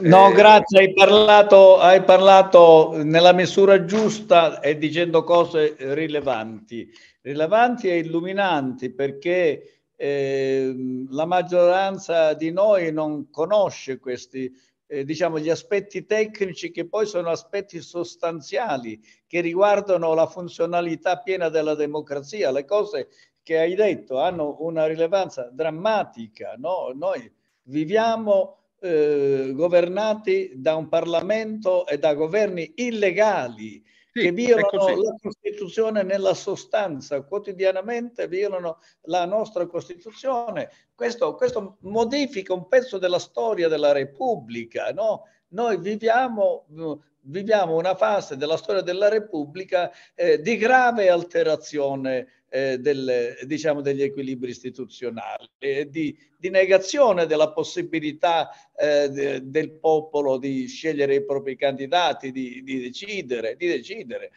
No, eh... grazie, hai parlato, hai parlato nella misura giusta e dicendo cose rilevanti, rilevanti e illuminanti perché eh, la maggioranza di noi non conosce questi, eh, diciamo, gli aspetti tecnici che poi sono aspetti sostanziali che riguardano la funzionalità piena della democrazia. Le cose che hai detto hanno una rilevanza drammatica. No? Noi viviamo eh, governati da un Parlamento e da governi illegali sì, che violano la Costituzione nella sostanza, quotidianamente violano la nostra Costituzione. Questo, questo modifica un pezzo della storia della Repubblica. No? Noi viviamo mm, viviamo una fase della storia della Repubblica eh, di grave alterazione eh, del, diciamo, degli equilibri istituzionali, eh, di, di, negazione della possibilità eh, de, del popolo di scegliere i propri candidati, di, di decidere, di decidere.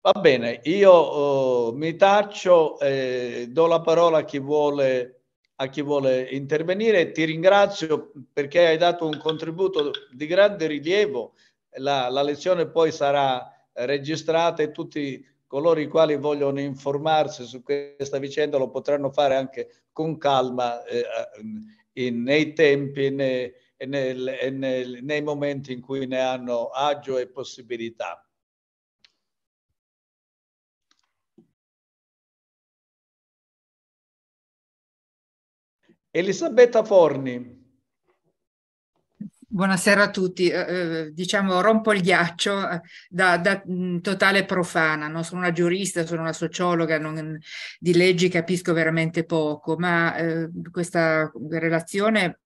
Va bene, io oh, mi taccio, do la parola a chi vuole a chi vuole intervenire. Ti ringrazio perché hai dato un contributo di grande rilievo la, la lezione poi sarà registrata e tutti coloro i quali vogliono informarsi su questa vicenda lo potranno fare anche con calma eh, in, nei tempi né, e, nel, nel, nei momenti in cui ne hanno agio e possibilità. Elisabetta Forni. Buonasera a tutti, eh, eh, diciamo rompo il ghiaccio eh, da, da mm, totale profana, non sono una giurista, sono una sociologa, non, di leggi capisco veramente poco, ma eh, questa relazione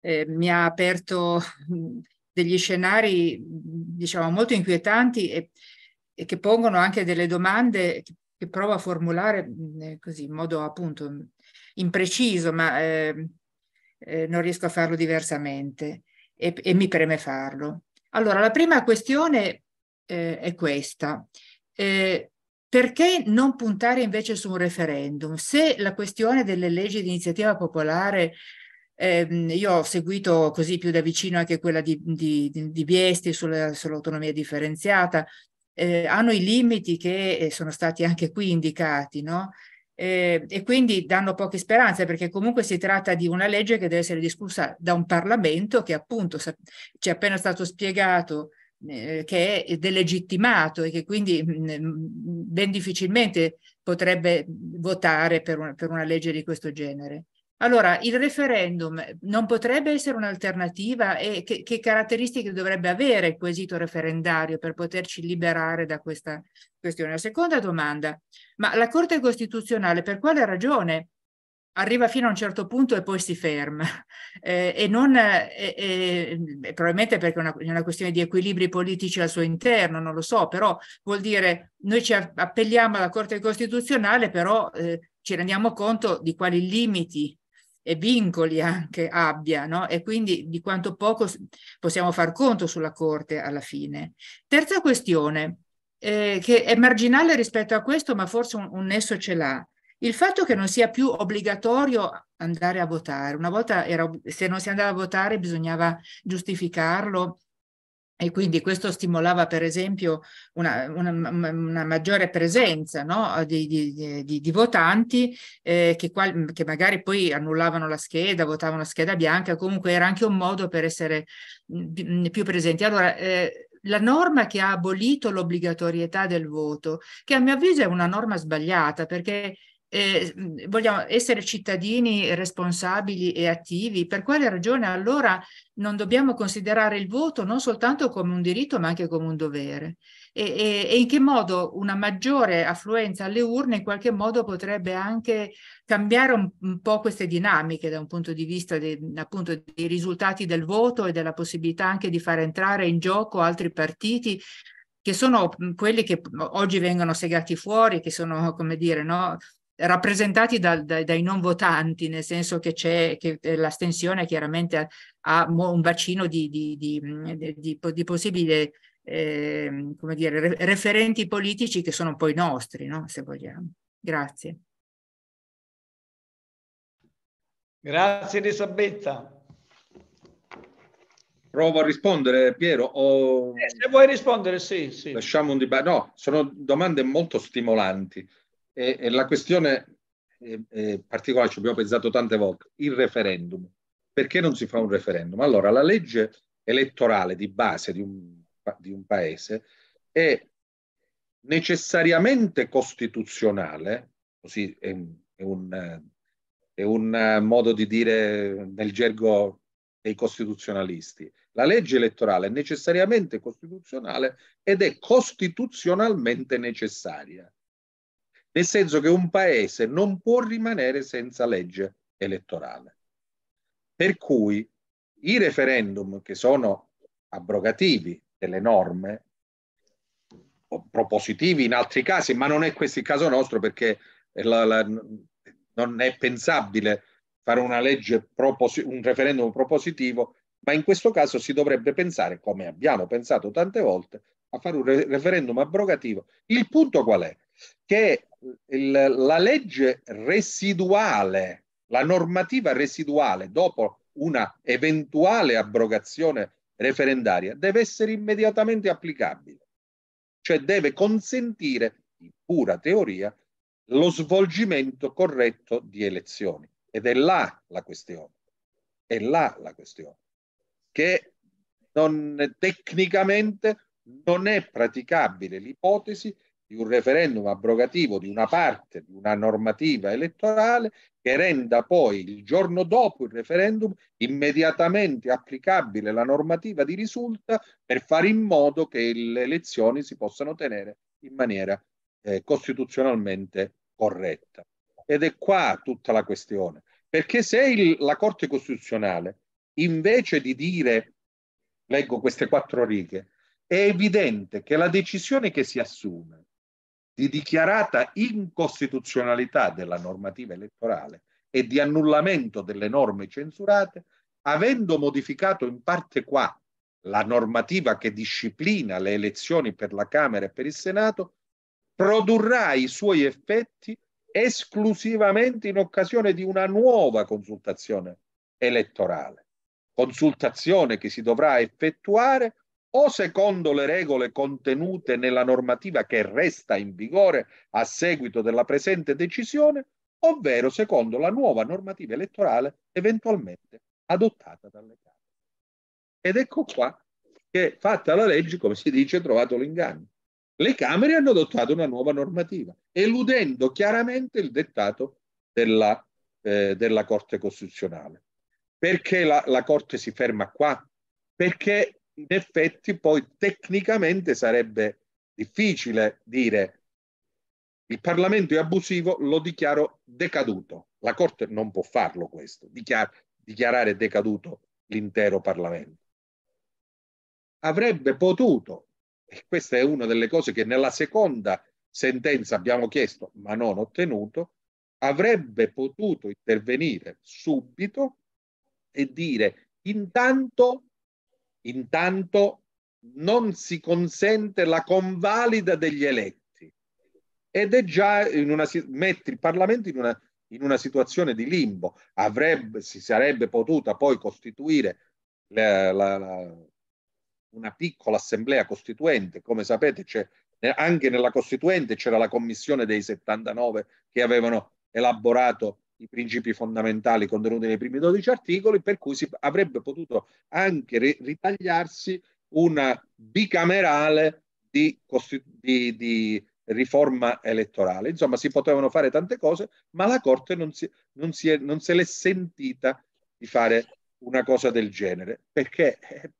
eh, mi ha aperto mm, degli scenari diciamo molto inquietanti e, e che pongono anche delle domande che, che provo a formulare mh, mm, eh, così in modo appunto impreciso, ma non riesco a farlo diversamente e, e mi preme farlo. Allora, la prima questione eh, è questa. Eh, perché non puntare invece su un referendum? Se la questione delle leggi di iniziativa popolare, ehm, io ho seguito così più da vicino anche quella di, di, di Biesti sulla, sull'autonomia differenziata, eh, hanno i limiti che eh, sono stati anche qui indicati, no? eh, e quindi danno poche speranze perché comunque si tratta di una legge che deve essere discussa da un Parlamento che appunto sa- ci è appena stato spiegato eh, che è delegittimato e che quindi mh, mm, mm, ben difficilmente potrebbe votare per una, per una legge di questo genere. Allora, il referendum non potrebbe essere un'alternativa e che, che, caratteristiche dovrebbe avere il quesito referendario per poterci liberare da questa questione? La seconda domanda, ma la Corte Costituzionale per quale ragione arriva fino a un certo punto e poi si ferma? *laughs* Eh, e non, eh eh, eh, eh, probabilmente perché è una, una questione di equilibri politici al suo interno, non lo so, però vuol dire noi ci appelliamo alla Corte Costituzionale, però eh, ci rendiamo conto di quali limiti e vincoli anche abbia, no? e quindi di quanto poco possiamo far conto sulla Corte alla fine. Terza questione, eh, che è marginale rispetto a questo, ma forse un, un nesso ce l'ha. Il fatto che non sia più obbligatorio andare a votare, una volta era, se non si andava a votare bisognava giustificarlo e quindi questo stimolava per esempio una, una, una maggiore presenza no? di, di, di, di, votanti eh, che, qual, che, magari poi annullavano la scheda, votavano la scheda bianca, comunque era anche un modo per essere più presenti. Allora, eh, la norma che ha abolito l'obbligatorietà del voto, che a mio avviso è una norma sbagliata perché eh, vogliamo essere cittadini responsabili e attivi, per quale ragione allora non dobbiamo considerare il voto non soltanto come un diritto ma anche come un dovere? E, e, e in che modo una maggiore affluenza alle urne in qualche modo potrebbe anche cambiare un, un po' queste dinamiche da un punto di vista de, appunto dei risultati del voto e della possibilità anche di far entrare in gioco altri partiti che sono quelli che oggi vengono segati fuori, che sono, come dire, no, rappresentati da, da, dai non votanti, nel senso che c'è che eh, l'astensione chiaramente ha, un bacino di, di, di, mm, di possibili eh, come dire, referenti politici che sono poi nostri, no? se vogliamo. Grazie. Grazie Elisabetta. Provo a rispondere, Piero. O... Eh, se vuoi rispondere, sì. sì. Lasciamo un dibattito. No, sono domande molto stimolanti. E, e la questione è, è particolare, ci abbiamo pensato tante volte, il referendum. Perché non si fa un referendum? Allora, la legge elettorale di base di un, di un paese è necessariamente costituzionale, così è, è un, è un modo di dire nel gergo dei costituzionalisti. La legge elettorale è necessariamente costituzionale ed è costituzionalmente necessaria nel senso che un paese non può rimanere senza legge elettorale. Per cui i referendum che sono abrogativi delle norme, o propositivi in altri casi, ma non è questo il caso nostro perché la, la, non è pensabile fare una legge proposi- un referendum propositivo, ma in questo caso si dovrebbe pensare, come abbiamo pensato tante volte, a fare un re- referendum abrogativo. Il punto qual è? Che il, la legge residuale, la normativa residuale dopo una eventuale abrogazione referendaria deve essere immediatamente applicabile, cioè deve consentire, in pura teoria, lo svolgimento corretto di elezioni. Ed è là la questione, è là la questione, che non, tecnicamente non è praticabile l'ipotesi di un referendum abrogativo di una parte di una normativa elettorale che renda poi il giorno dopo il referendum immediatamente applicabile la normativa di risulta per fare in modo che le elezioni si possano tenere in maniera eh, costituzionalmente corretta. Ed è qua tutta la questione, perché se il, la Corte Costituzionale invece di dire, leggo queste quattro righe, è evidente che la decisione che si assume di dichiarata incostituzionalità della normativa elettorale e di annullamento delle norme censurate, avendo modificato in parte qua la normativa che disciplina le elezioni per la Camera e per il Senato, produrrà i suoi effetti esclusivamente in occasione di una nuova consultazione elettorale, consultazione che si dovrà effettuare o secondo le regole contenute nella normativa che resta in vigore a seguito della presente decisione, ovvero secondo la nuova normativa elettorale eventualmente adottata dalle Camere. Ed ecco qua che, fatta la legge, come si dice, trovato l'inganno. Le Camere hanno adottato una nuova normativa, eludendo chiaramente il dettato della, eh, della Corte Costituzionale. Perché la, la Corte si ferma qua? Perché in effetti poi tecnicamente sarebbe difficile dire il Parlamento è abusivo, lo dichiaro decaduto. La Corte non può farlo questo, dichiarare decaduto l'intero Parlamento. Avrebbe potuto, e questa è una delle cose che nella seconda sentenza abbiamo chiesto ma non ottenuto, avrebbe potuto intervenire subito e dire intanto Intanto non si consente la convalida degli eletti ed è già in una, mette il Parlamento in una, in una situazione di limbo. Avrebbe, si sarebbe potuta poi costituire la, la, la, una piccola assemblea costituente, come sapete c'è anche nella Costituente c'era la commissione dei 79 che avevano elaborato i principi fondamentali contenuti nei primi 12 articoli, per cui si avrebbe potuto anche ritagliarsi una bicamerale di, di, di riforma elettorale. Insomma, si potevano fare tante cose, ma la Corte non, si, non, si è, non se l'è sentita di fare una cosa del genere, perché eh,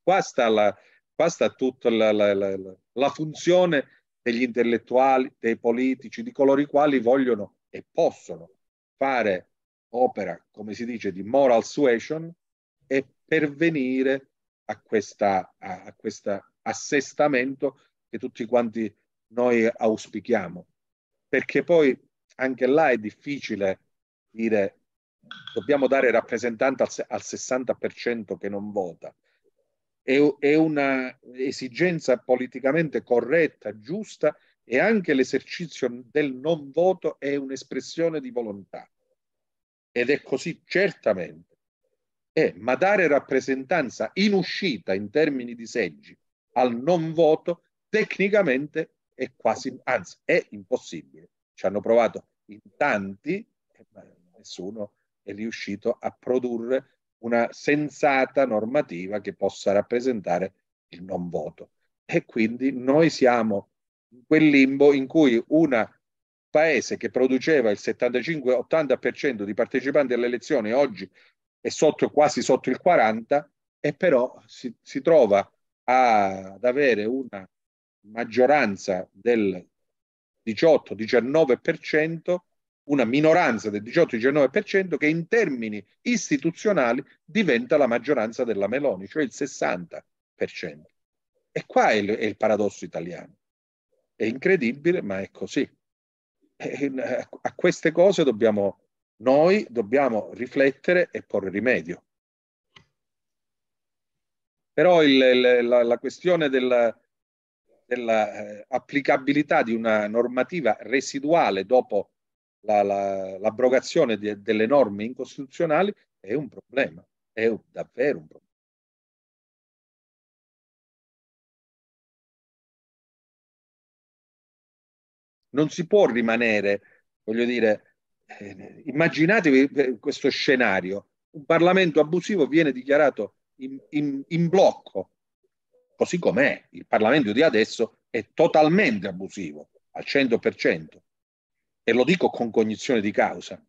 qua, sta la, qua sta, tutta la, la, la funzione degli intellettuali, dei politici, di coloro i quali vogliono e possono fare opera, come si dice, di moral suasion e pervenire a, questa, a, a questo assestamento che tutti quanti noi auspichiamo. Perché poi anche là è difficile dire dobbiamo dare rappresentanza al, al 60% che non vota. È, è una esigenza politicamente corretta, giusta e anche l'esercizio del non voto è un'espressione di volontà. Ed è così certamente. Eh, ma dare rappresentanza in uscita in termini di seggi al non voto tecnicamente è quasi, anzi è impossibile. Ci hanno provato in tanti, eh, ma nessuno è riuscito a produrre una sensata normativa che possa rappresentare il non voto. E quindi noi siamo quel limbo in cui un paese che produceva il 75-80% di partecipanti alle elezioni oggi è sotto, quasi sotto il 40% e però si, si trova a, ad avere una maggioranza del 18-19%, una minoranza del 18-19% che in termini istituzionali diventa la maggioranza della Meloni, cioè il 60%. E qua è il, è il paradosso italiano. È incredibile, ma è così. E eh, a queste cose dobbiamo, noi dobbiamo riflettere e porre rimedio. Però il, la, la, questione della, eh, applicabilità di una normativa residuale dopo la, la, l'abrogazione de, delle norme incostituzionali è un problema, è un, davvero un problema. non si può rimanere, voglio dire, eh, immaginatevi eh, questo scenario, un Parlamento abusivo viene dichiarato in, in, in blocco, così com'è, il Parlamento di adesso è totalmente abusivo, al 100%, e lo dico con cognizione di causa,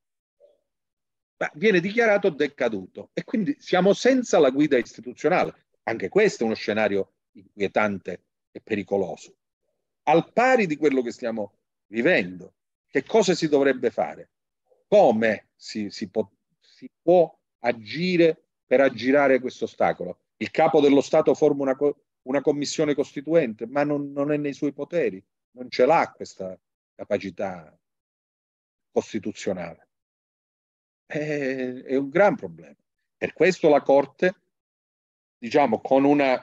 ma viene dichiarato decaduto e quindi siamo senza la guida istituzionale. Anche questo è uno scenario inquietante e pericoloso, al pari di quello che stiamo vivendo, che cosa si dovrebbe fare, come si, si, po- si può agire per aggirare questo ostacolo. Il capo dello Stato forma una, una commissione costituente, ma non, non, è nei suoi poteri, non ce l'ha questa capacità costituzionale. È, è un gran problema. Per questo la Corte, diciamo, con una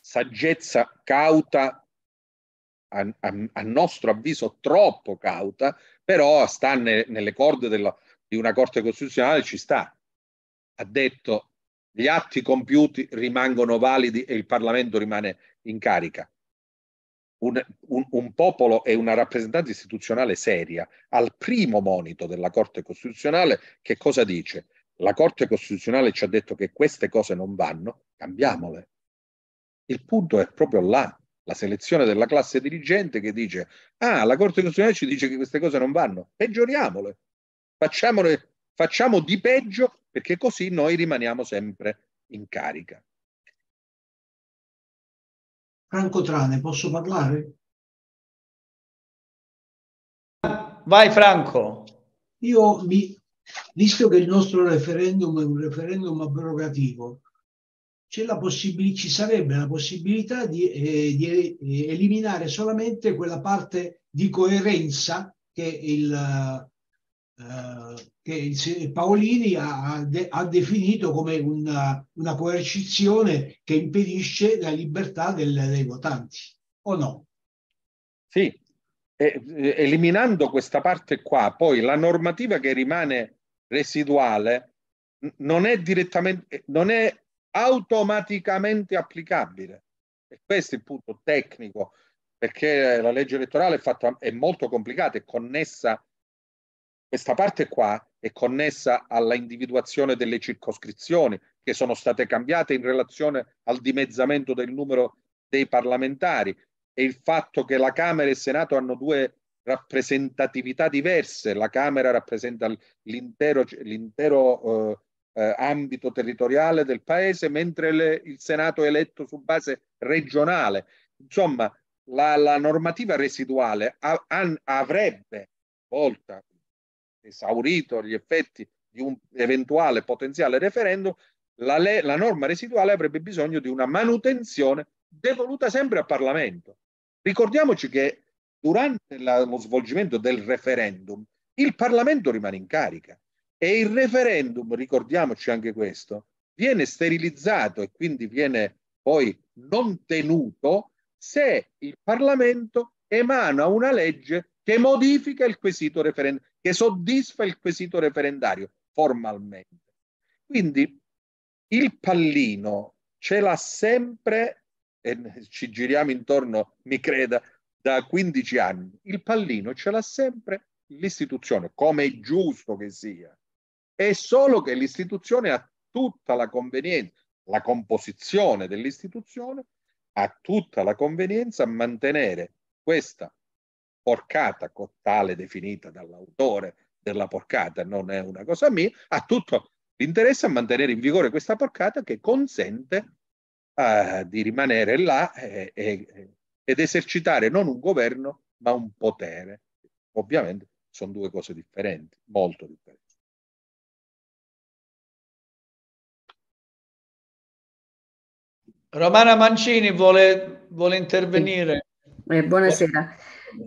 saggezza cauta a, a, a nostro avviso troppo cauta, però sta ne, nelle corde della, di una Corte Costituzionale, ci sta. Ha detto gli atti compiuti rimangono validi e il Parlamento rimane in carica. Un, un, un, popolo e una rappresentanza istituzionale seria, al primo monito della Corte Costituzionale, che cosa dice? La Corte Costituzionale ci ha detto che queste cose non vanno, cambiamole. Il punto è proprio là la selezione della classe dirigente che dice, ah, la Corte Costituzionale ci dice che queste cose non vanno, peggioriamole, facciamole, facciamo di peggio perché così noi rimaniamo sempre in carica. Franco Trane, posso parlare? Vai Franco. Io mi, visto che il nostro referendum è un referendum abrogativo, c'è la possibilità, ci sarebbe la possibilità di, eh, di, eh, eliminare solamente quella parte di coerenza che il, eh, che il Paolini ha, ha, definito come una, una, coercizione che impedisce la libertà del, dei votanti, o no? Sì, e, eliminando questa parte qua, poi la normativa che rimane residuale non è direttamente, non è automaticamente applicabile. E questo è il punto tecnico, perché la legge elettorale è, fatta, è molto complicata, è connessa, questa parte qua è connessa alla individuazione delle circoscrizioni che sono state cambiate in relazione al dimezzamento del numero dei parlamentari e il fatto che la Camera e il Senato hanno due rappresentatività diverse, la Camera rappresenta l'intero, l'intero eh, eh, ambito territoriale del paese, mentre le, il Senato è eletto su base regionale. Insomma, la, la normativa residuale a, an, avrebbe, volta esaurito gli effetti di un eventuale potenziale referendum, la, le, la norma residuale avrebbe bisogno di una manutenzione devoluta sempre al Parlamento. Ricordiamoci che durante la, lo svolgimento del referendum il Parlamento rimane in carica. E il referendum, ricordiamoci anche questo, viene sterilizzato e quindi viene poi non tenuto se il Parlamento emana una legge che modifica il quesito referendario, che soddisfa il quesito referendario formalmente. Quindi il pallino ce l'ha sempre, e ci giriamo intorno, mi creda, da 15 anni, il pallino ce l'ha sempre l'istituzione, come è giusto che sia è solo che l'istituzione ha tutta la convenienza, la composizione dell'istituzione ha tutta la convenienza a mantenere questa porcata, tale definita dall'autore della porcata, non è una cosa mia, ha tutto l'interesse a mantenere in vigore questa porcata che consente uh, di rimanere là eh, e, e, eh, ed esercitare non un governo ma un potere. Ovviamente sono due cose differenti, molto differenti. Romana Mancini vuole, vuole intervenire. Eh, buonasera.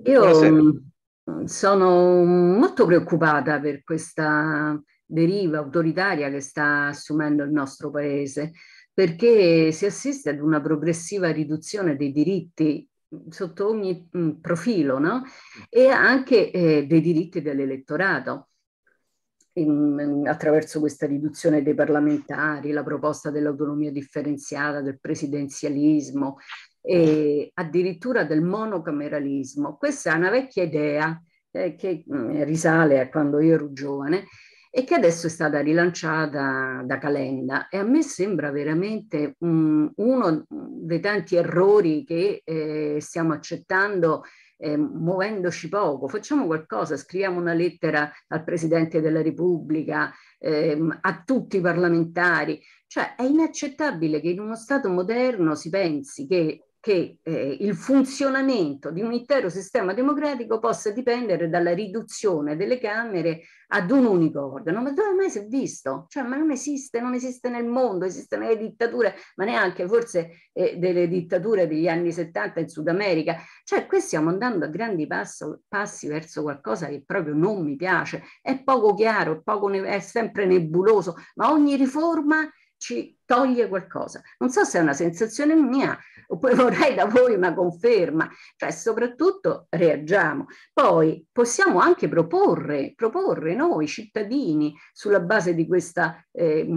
Io buonasera. Mm, sono molto preoccupata per questa deriva autoritaria che sta assumendo il nostro Paese, perché si assiste ad una progressiva riduzione dei diritti sotto ogni mm, profilo, no? E anche eh, dei diritti dell'elettorato in, attraverso questa riduzione dei parlamentari, la proposta dell'autonomia differenziata, del presidenzialismo e addirittura del monocameralismo. Questa è una vecchia idea eh, che mh, mm, risale a quando io ero giovane e che adesso è stata rilanciata da Calenda e a me sembra veramente mh, mm, uno mm, dei tanti errori che eh, stiamo accettando eh, muovendoci poco, facciamo qualcosa, scriviamo una lettera al Presidente della Repubblica, ehm, a tutti i parlamentari. Cioè è inaccettabile che in uno Stato moderno si pensi che che eh, il funzionamento di un intero sistema democratico possa dipendere dalla riduzione delle Camere ad un unico organo. Ma dove mai si è visto? Cioè, ma non esiste, non esiste nel mondo, esistono le dittature, ma neanche forse eh, delle dittature degli anni 70 in Sud America. Cioè, qui stiamo andando a grandi passo, passi verso qualcosa che proprio non mi piace. È poco chiaro, poco ne- è sempre nebuloso, ma ogni riforma ci toglie qualcosa. Non so se è una sensazione mia, oppure *laughs* vorrei da voi una conferma, cioè soprattutto reagiamo. Poi possiamo anche proporre, proporre noi cittadini sulla base di questa eh,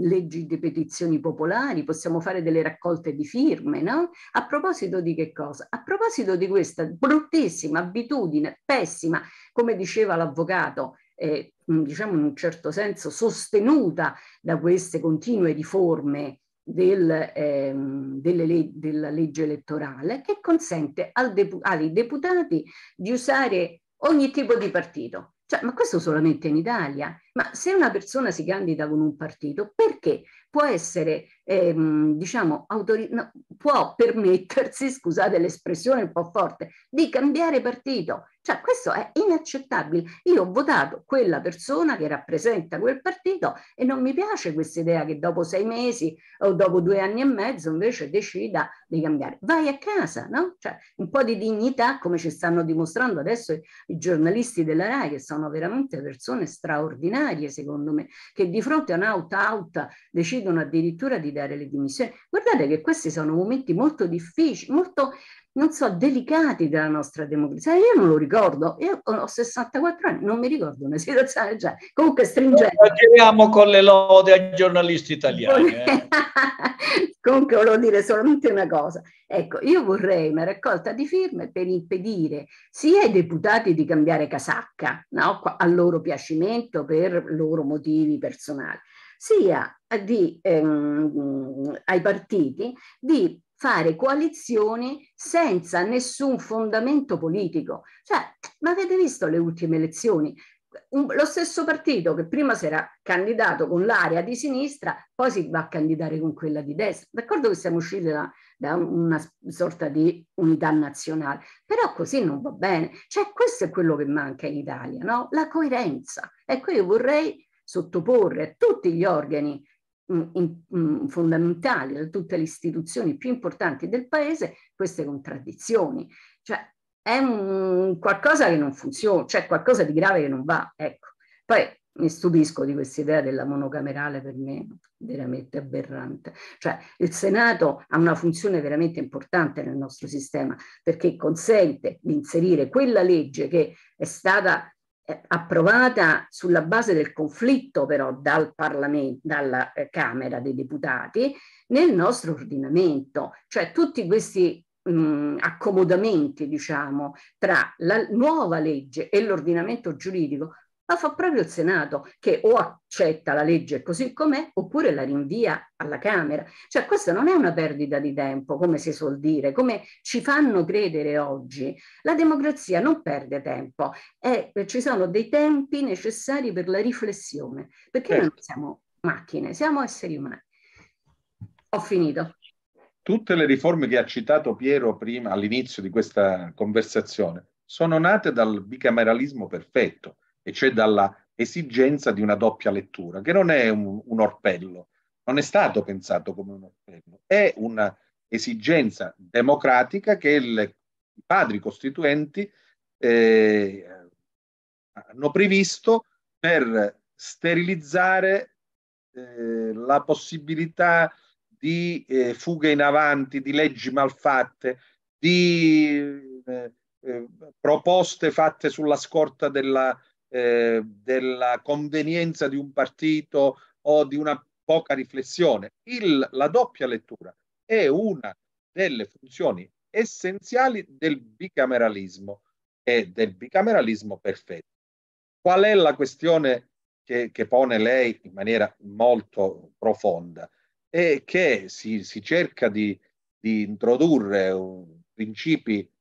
legge di petizioni popolari, possiamo fare delle raccolte di firme, no? A proposito di che cosa? A proposito di questa bruttissima abitudine, pessima, come diceva l'avvocato, eh, diciamo in un certo senso sostenuta da queste continue riforme del, eh, le, della legge elettorale che consente al depu ai deputati di usare ogni tipo di partito. Cioè, ma questo solamente in Italia? Ma se una persona si candida con un partito, perché può essere, ehm, diciamo, no, può permettersi, *laughs* scusate l'espressione un po' forte, di cambiare partito? Cioè, questo è inaccettabile. Io ho votato quella persona che rappresenta quel partito e non mi piace questa idea che dopo sei mesi o dopo due anni e mezzo invece decida di cambiare. Vai a casa, no? Cioè, un po' di dignità, come ci stanno dimostrando adesso i, i giornalisti della RAI, che sono veramente persone straordinarie, secondo me, che di fronte a un out-out decidono addirittura di dare le dimissioni. Guardate che questi sono momenti molto difficili, molto non so, delicati della nostra democrazia. Io non lo ricordo, io ho 64 anni, non mi ricordo una *laughs* situazione già. Comunque stringente. Esageriamo con le lode ai giornalisti italiani. Eh. *laughs* Comunque volevo dire solamente una cosa. Ecco, io vorrei una raccolta di firme per impedire sia ai deputati di cambiare casacca, no? a loro piacimento, per loro motivi personali, sia di, ehm, ai partiti di fare coalizioni senza nessun fondamento politico. Cioè, ma avete visto le ultime elezioni? Un, lo stesso partito che prima si era candidato con l'area di sinistra, poi si va a candidare con quella di destra. D'accordo che siamo usciti da, da una sorta di unità nazionale, però così non va bene. Cioè, questo è quello che manca in Italia, no? la coerenza. Ecco, io vorrei sottoporre a tutti gli organi Mm, mm, fondamentali da tutte le istituzioni più importanti del paese queste contraddizioni. Cioè è un, qualcosa che non funziona, cioè qualcosa di grave che non va. Ecco. Poi mi stupisco di questa idea della monocamerale per me veramente aberrante. Cioè il Senato ha una funzione veramente importante nel nostro sistema perché consente di inserire quella legge che è stata eh, approvata sulla base del conflitto però dal Parlamento, dalla eh, Camera dei Deputati, nel nostro ordinamento. Cioè tutti questi mh, accomodamenti, diciamo, tra la nuova legge e l'ordinamento giuridico la fa proprio il Senato, che o accetta la legge così com'è oppure la rinvia alla Camera. Cioè questa non è una perdita di tempo, come si suol dire, come ci fanno credere oggi. La democrazia non perde tempo, è, eh, ci sono dei tempi necessari per la riflessione, perché certo. noi non certo. siamo macchine, siamo esseri umani. Ho finito. Tutte le riforme che ha citato Piero prima all'inizio di questa conversazione sono nate dal bicameralismo perfetto e cioè dalla esigenza di una doppia lettura, che non è un, un orpello, non è stato pensato come un orpello, è un'esigenza democratica che il, i padri costituenti eh, hanno previsto per sterilizzare eh, la possibilità di eh, fughe in avanti, di leggi malfatte, di eh, eh, proposte fatte sulla scorta della eh, della convenienza di un partito o di una poca riflessione. Il, la doppia lettura è una delle funzioni essenziali del bicameralismo e del bicameralismo perfetto. Qual è la questione che, che pone lei in maniera molto profonda? È che si, si cerca di, di introdurre un, principi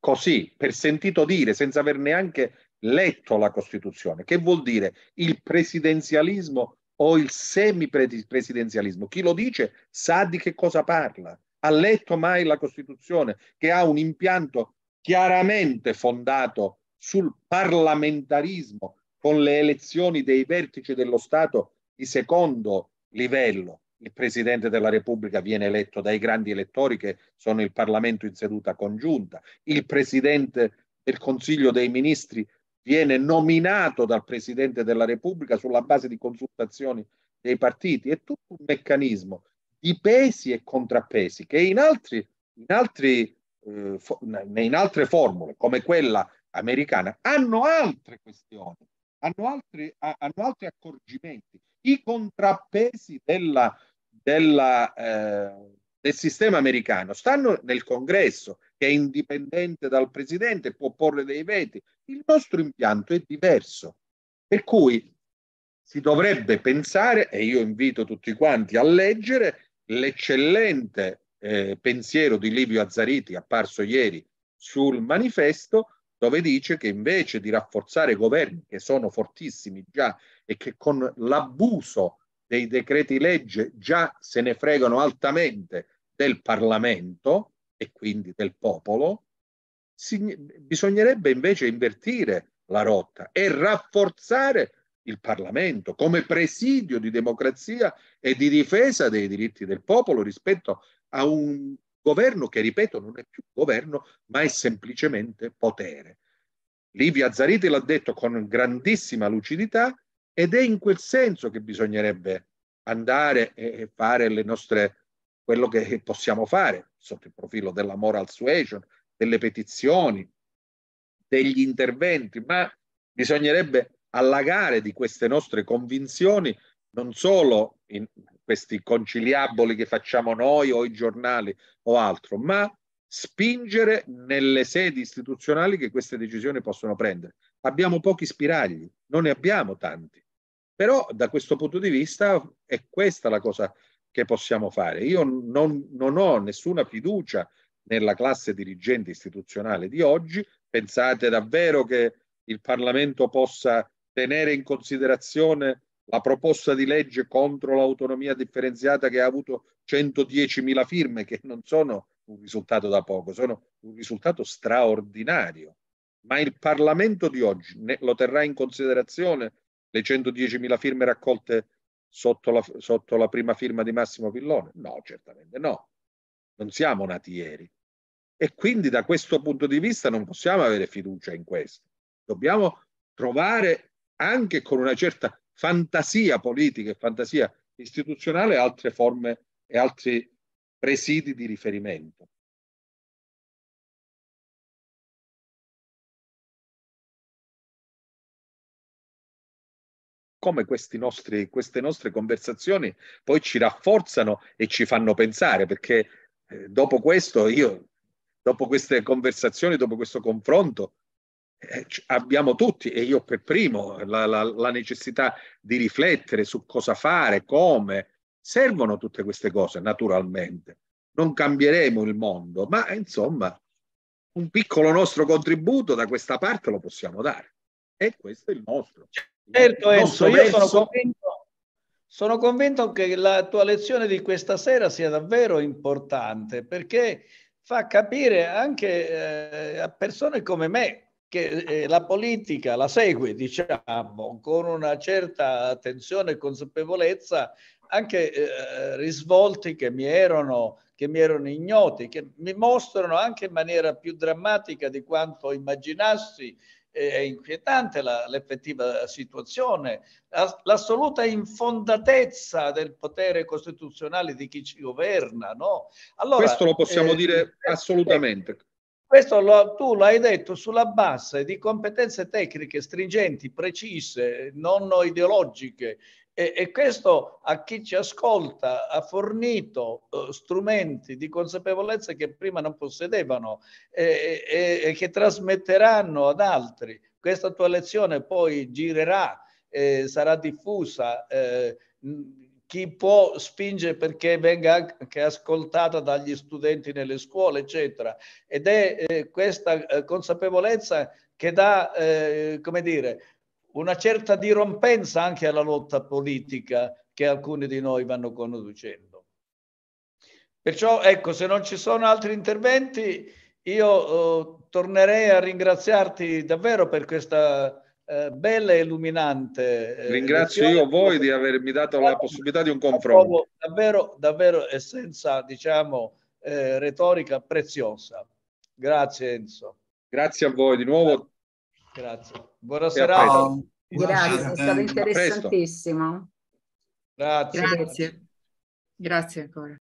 così, per sentito dire, senza aver neanche letto la Costituzione. Che vuol dire il presidenzialismo o il semipresidenzialismo? Chi lo dice sa di che cosa parla. Ha letto mai la Costituzione che ha un impianto chiaramente fondato sul parlamentarismo con le elezioni dei vertici dello Stato di secondo livello, il Presidente della Repubblica viene eletto dai grandi elettori che sono il Parlamento in seduta congiunta, il Presidente del Consiglio dei Ministri viene nominato dal Presidente della Repubblica sulla base di consultazioni dei partiti, è tutto un meccanismo di pesi e contrappesi che in, altri, in, altri, eh, in altre formule come quella americana hanno altre questioni, hanno altri, hanno altri accorgimenti. I contrappesi della della, eh, del sistema americano stanno nel congresso che è indipendente dal presidente, può porre dei veti. Il nostro impianto è diverso, per cui si dovrebbe pensare, e io invito tutti quanti a leggere l'eccellente eh, pensiero di Livio Azzariti apparso ieri sul manifesto, dove dice che invece di rafforzare governi che sono fortissimi già e che con l'abuso dei decreti legge già se ne fregano altamente del Parlamento e quindi del popolo, si, bisognerebbe invece invertire la rotta e rafforzare il Parlamento come presidio di democrazia e di difesa dei diritti del popolo rispetto a un governo che, ripeto, non è più governo, ma è semplicemente potere. Livia Zariti l'ha detto con grandissima lucidità, ed è in quel senso che bisognerebbe andare e fare le nostre, quello che possiamo fare sotto il profilo della moral suasion, delle petizioni, degli interventi, ma bisognerebbe allagare di queste nostre convinzioni non solo in questi conciliaboli che facciamo noi o i giornali o altro, ma spingere nelle sedi istituzionali che queste decisioni possono prendere. Abbiamo pochi spiragli, non ne abbiamo tanti. Però da questo punto di vista è questa la cosa che possiamo fare. Io non, non ho nessuna fiducia nella classe dirigente istituzionale di oggi. Pensate davvero che il Parlamento possa tenere in considerazione la proposta di legge contro l'autonomia differenziata che ha avuto 110.000 firme, che non sono un risultato da poco, sono un risultato straordinario. Ma il Parlamento di oggi ne, lo terrà in considerazione le 110.000 firme raccolte sotto la, sotto la prima firma di Massimo Villone? No, certamente no. Non siamo nati ieri. E quindi da questo punto di vista non possiamo avere fiducia in questo. Dobbiamo trovare anche con una certa fantasia politica e fantasia istituzionale altre forme e altri presidi di riferimento. come nostri, queste nostre conversazioni poi ci rafforzano e ci fanno pensare, perché eh, dopo questo io, dopo queste conversazioni, dopo questo confronto, eh, abbiamo tutti, e io per primo, la, la, la necessità di riflettere su cosa fare, come. Servono tutte queste cose, naturalmente. Non cambieremo il mondo, ma insomma un piccolo nostro contributo da questa parte lo possiamo dare. E questo è il nostro. Certo Enzo, io sono convinto, sono convinto che la tua lezione di questa sera sia davvero importante perché fa capire anche eh, a persone come me che eh, la politica la segue, diciamo, con una certa attenzione e consapevolezza, anche eh, risvolti che mi, erano, che mi erano ignoti, che mi mostrano anche in maniera più drammatica di quanto immaginassi è inquietante la, l'effettiva situazione, l'assoluta infondatezza del potere costituzionale di chi ci governa. No? Allora, questo lo possiamo eh, dire eh, eh, assolutamente. Questo lo, tu l'hai detto sulla base di competenze tecniche stringenti, precise, non ideologiche, e, e, questo a chi ci ascolta ha fornito uh, strumenti di consapevolezza che prima non possedevano e, e, e, che trasmetteranno ad altri. Questa tua lezione poi girerà, eh, sarà diffusa. Eh, chi può spingere perché venga anche ascoltata dagli studenti nelle scuole, eccetera. Ed è eh, questa eh, consapevolezza che dà, eh, come dire, una certa dirompenza anche alla lotta politica che alcuni di noi vanno conducendo. Perciò ecco, se non ci sono altri interventi, io eh, tornerei a ringraziarti davvero per questa eh, bella e illuminante. Eh, Ringrazio lezione. io voi di avermi dato la possibilità di un confronto. Davvero, davvero e senza, diciamo, eh, retorica preziosa. Grazie Enzo. Grazie a voi di nuovo. Grazie. Buonasera. No, grazie, è stato interessantissimo. Grazie. Grazie. Grazie ancora.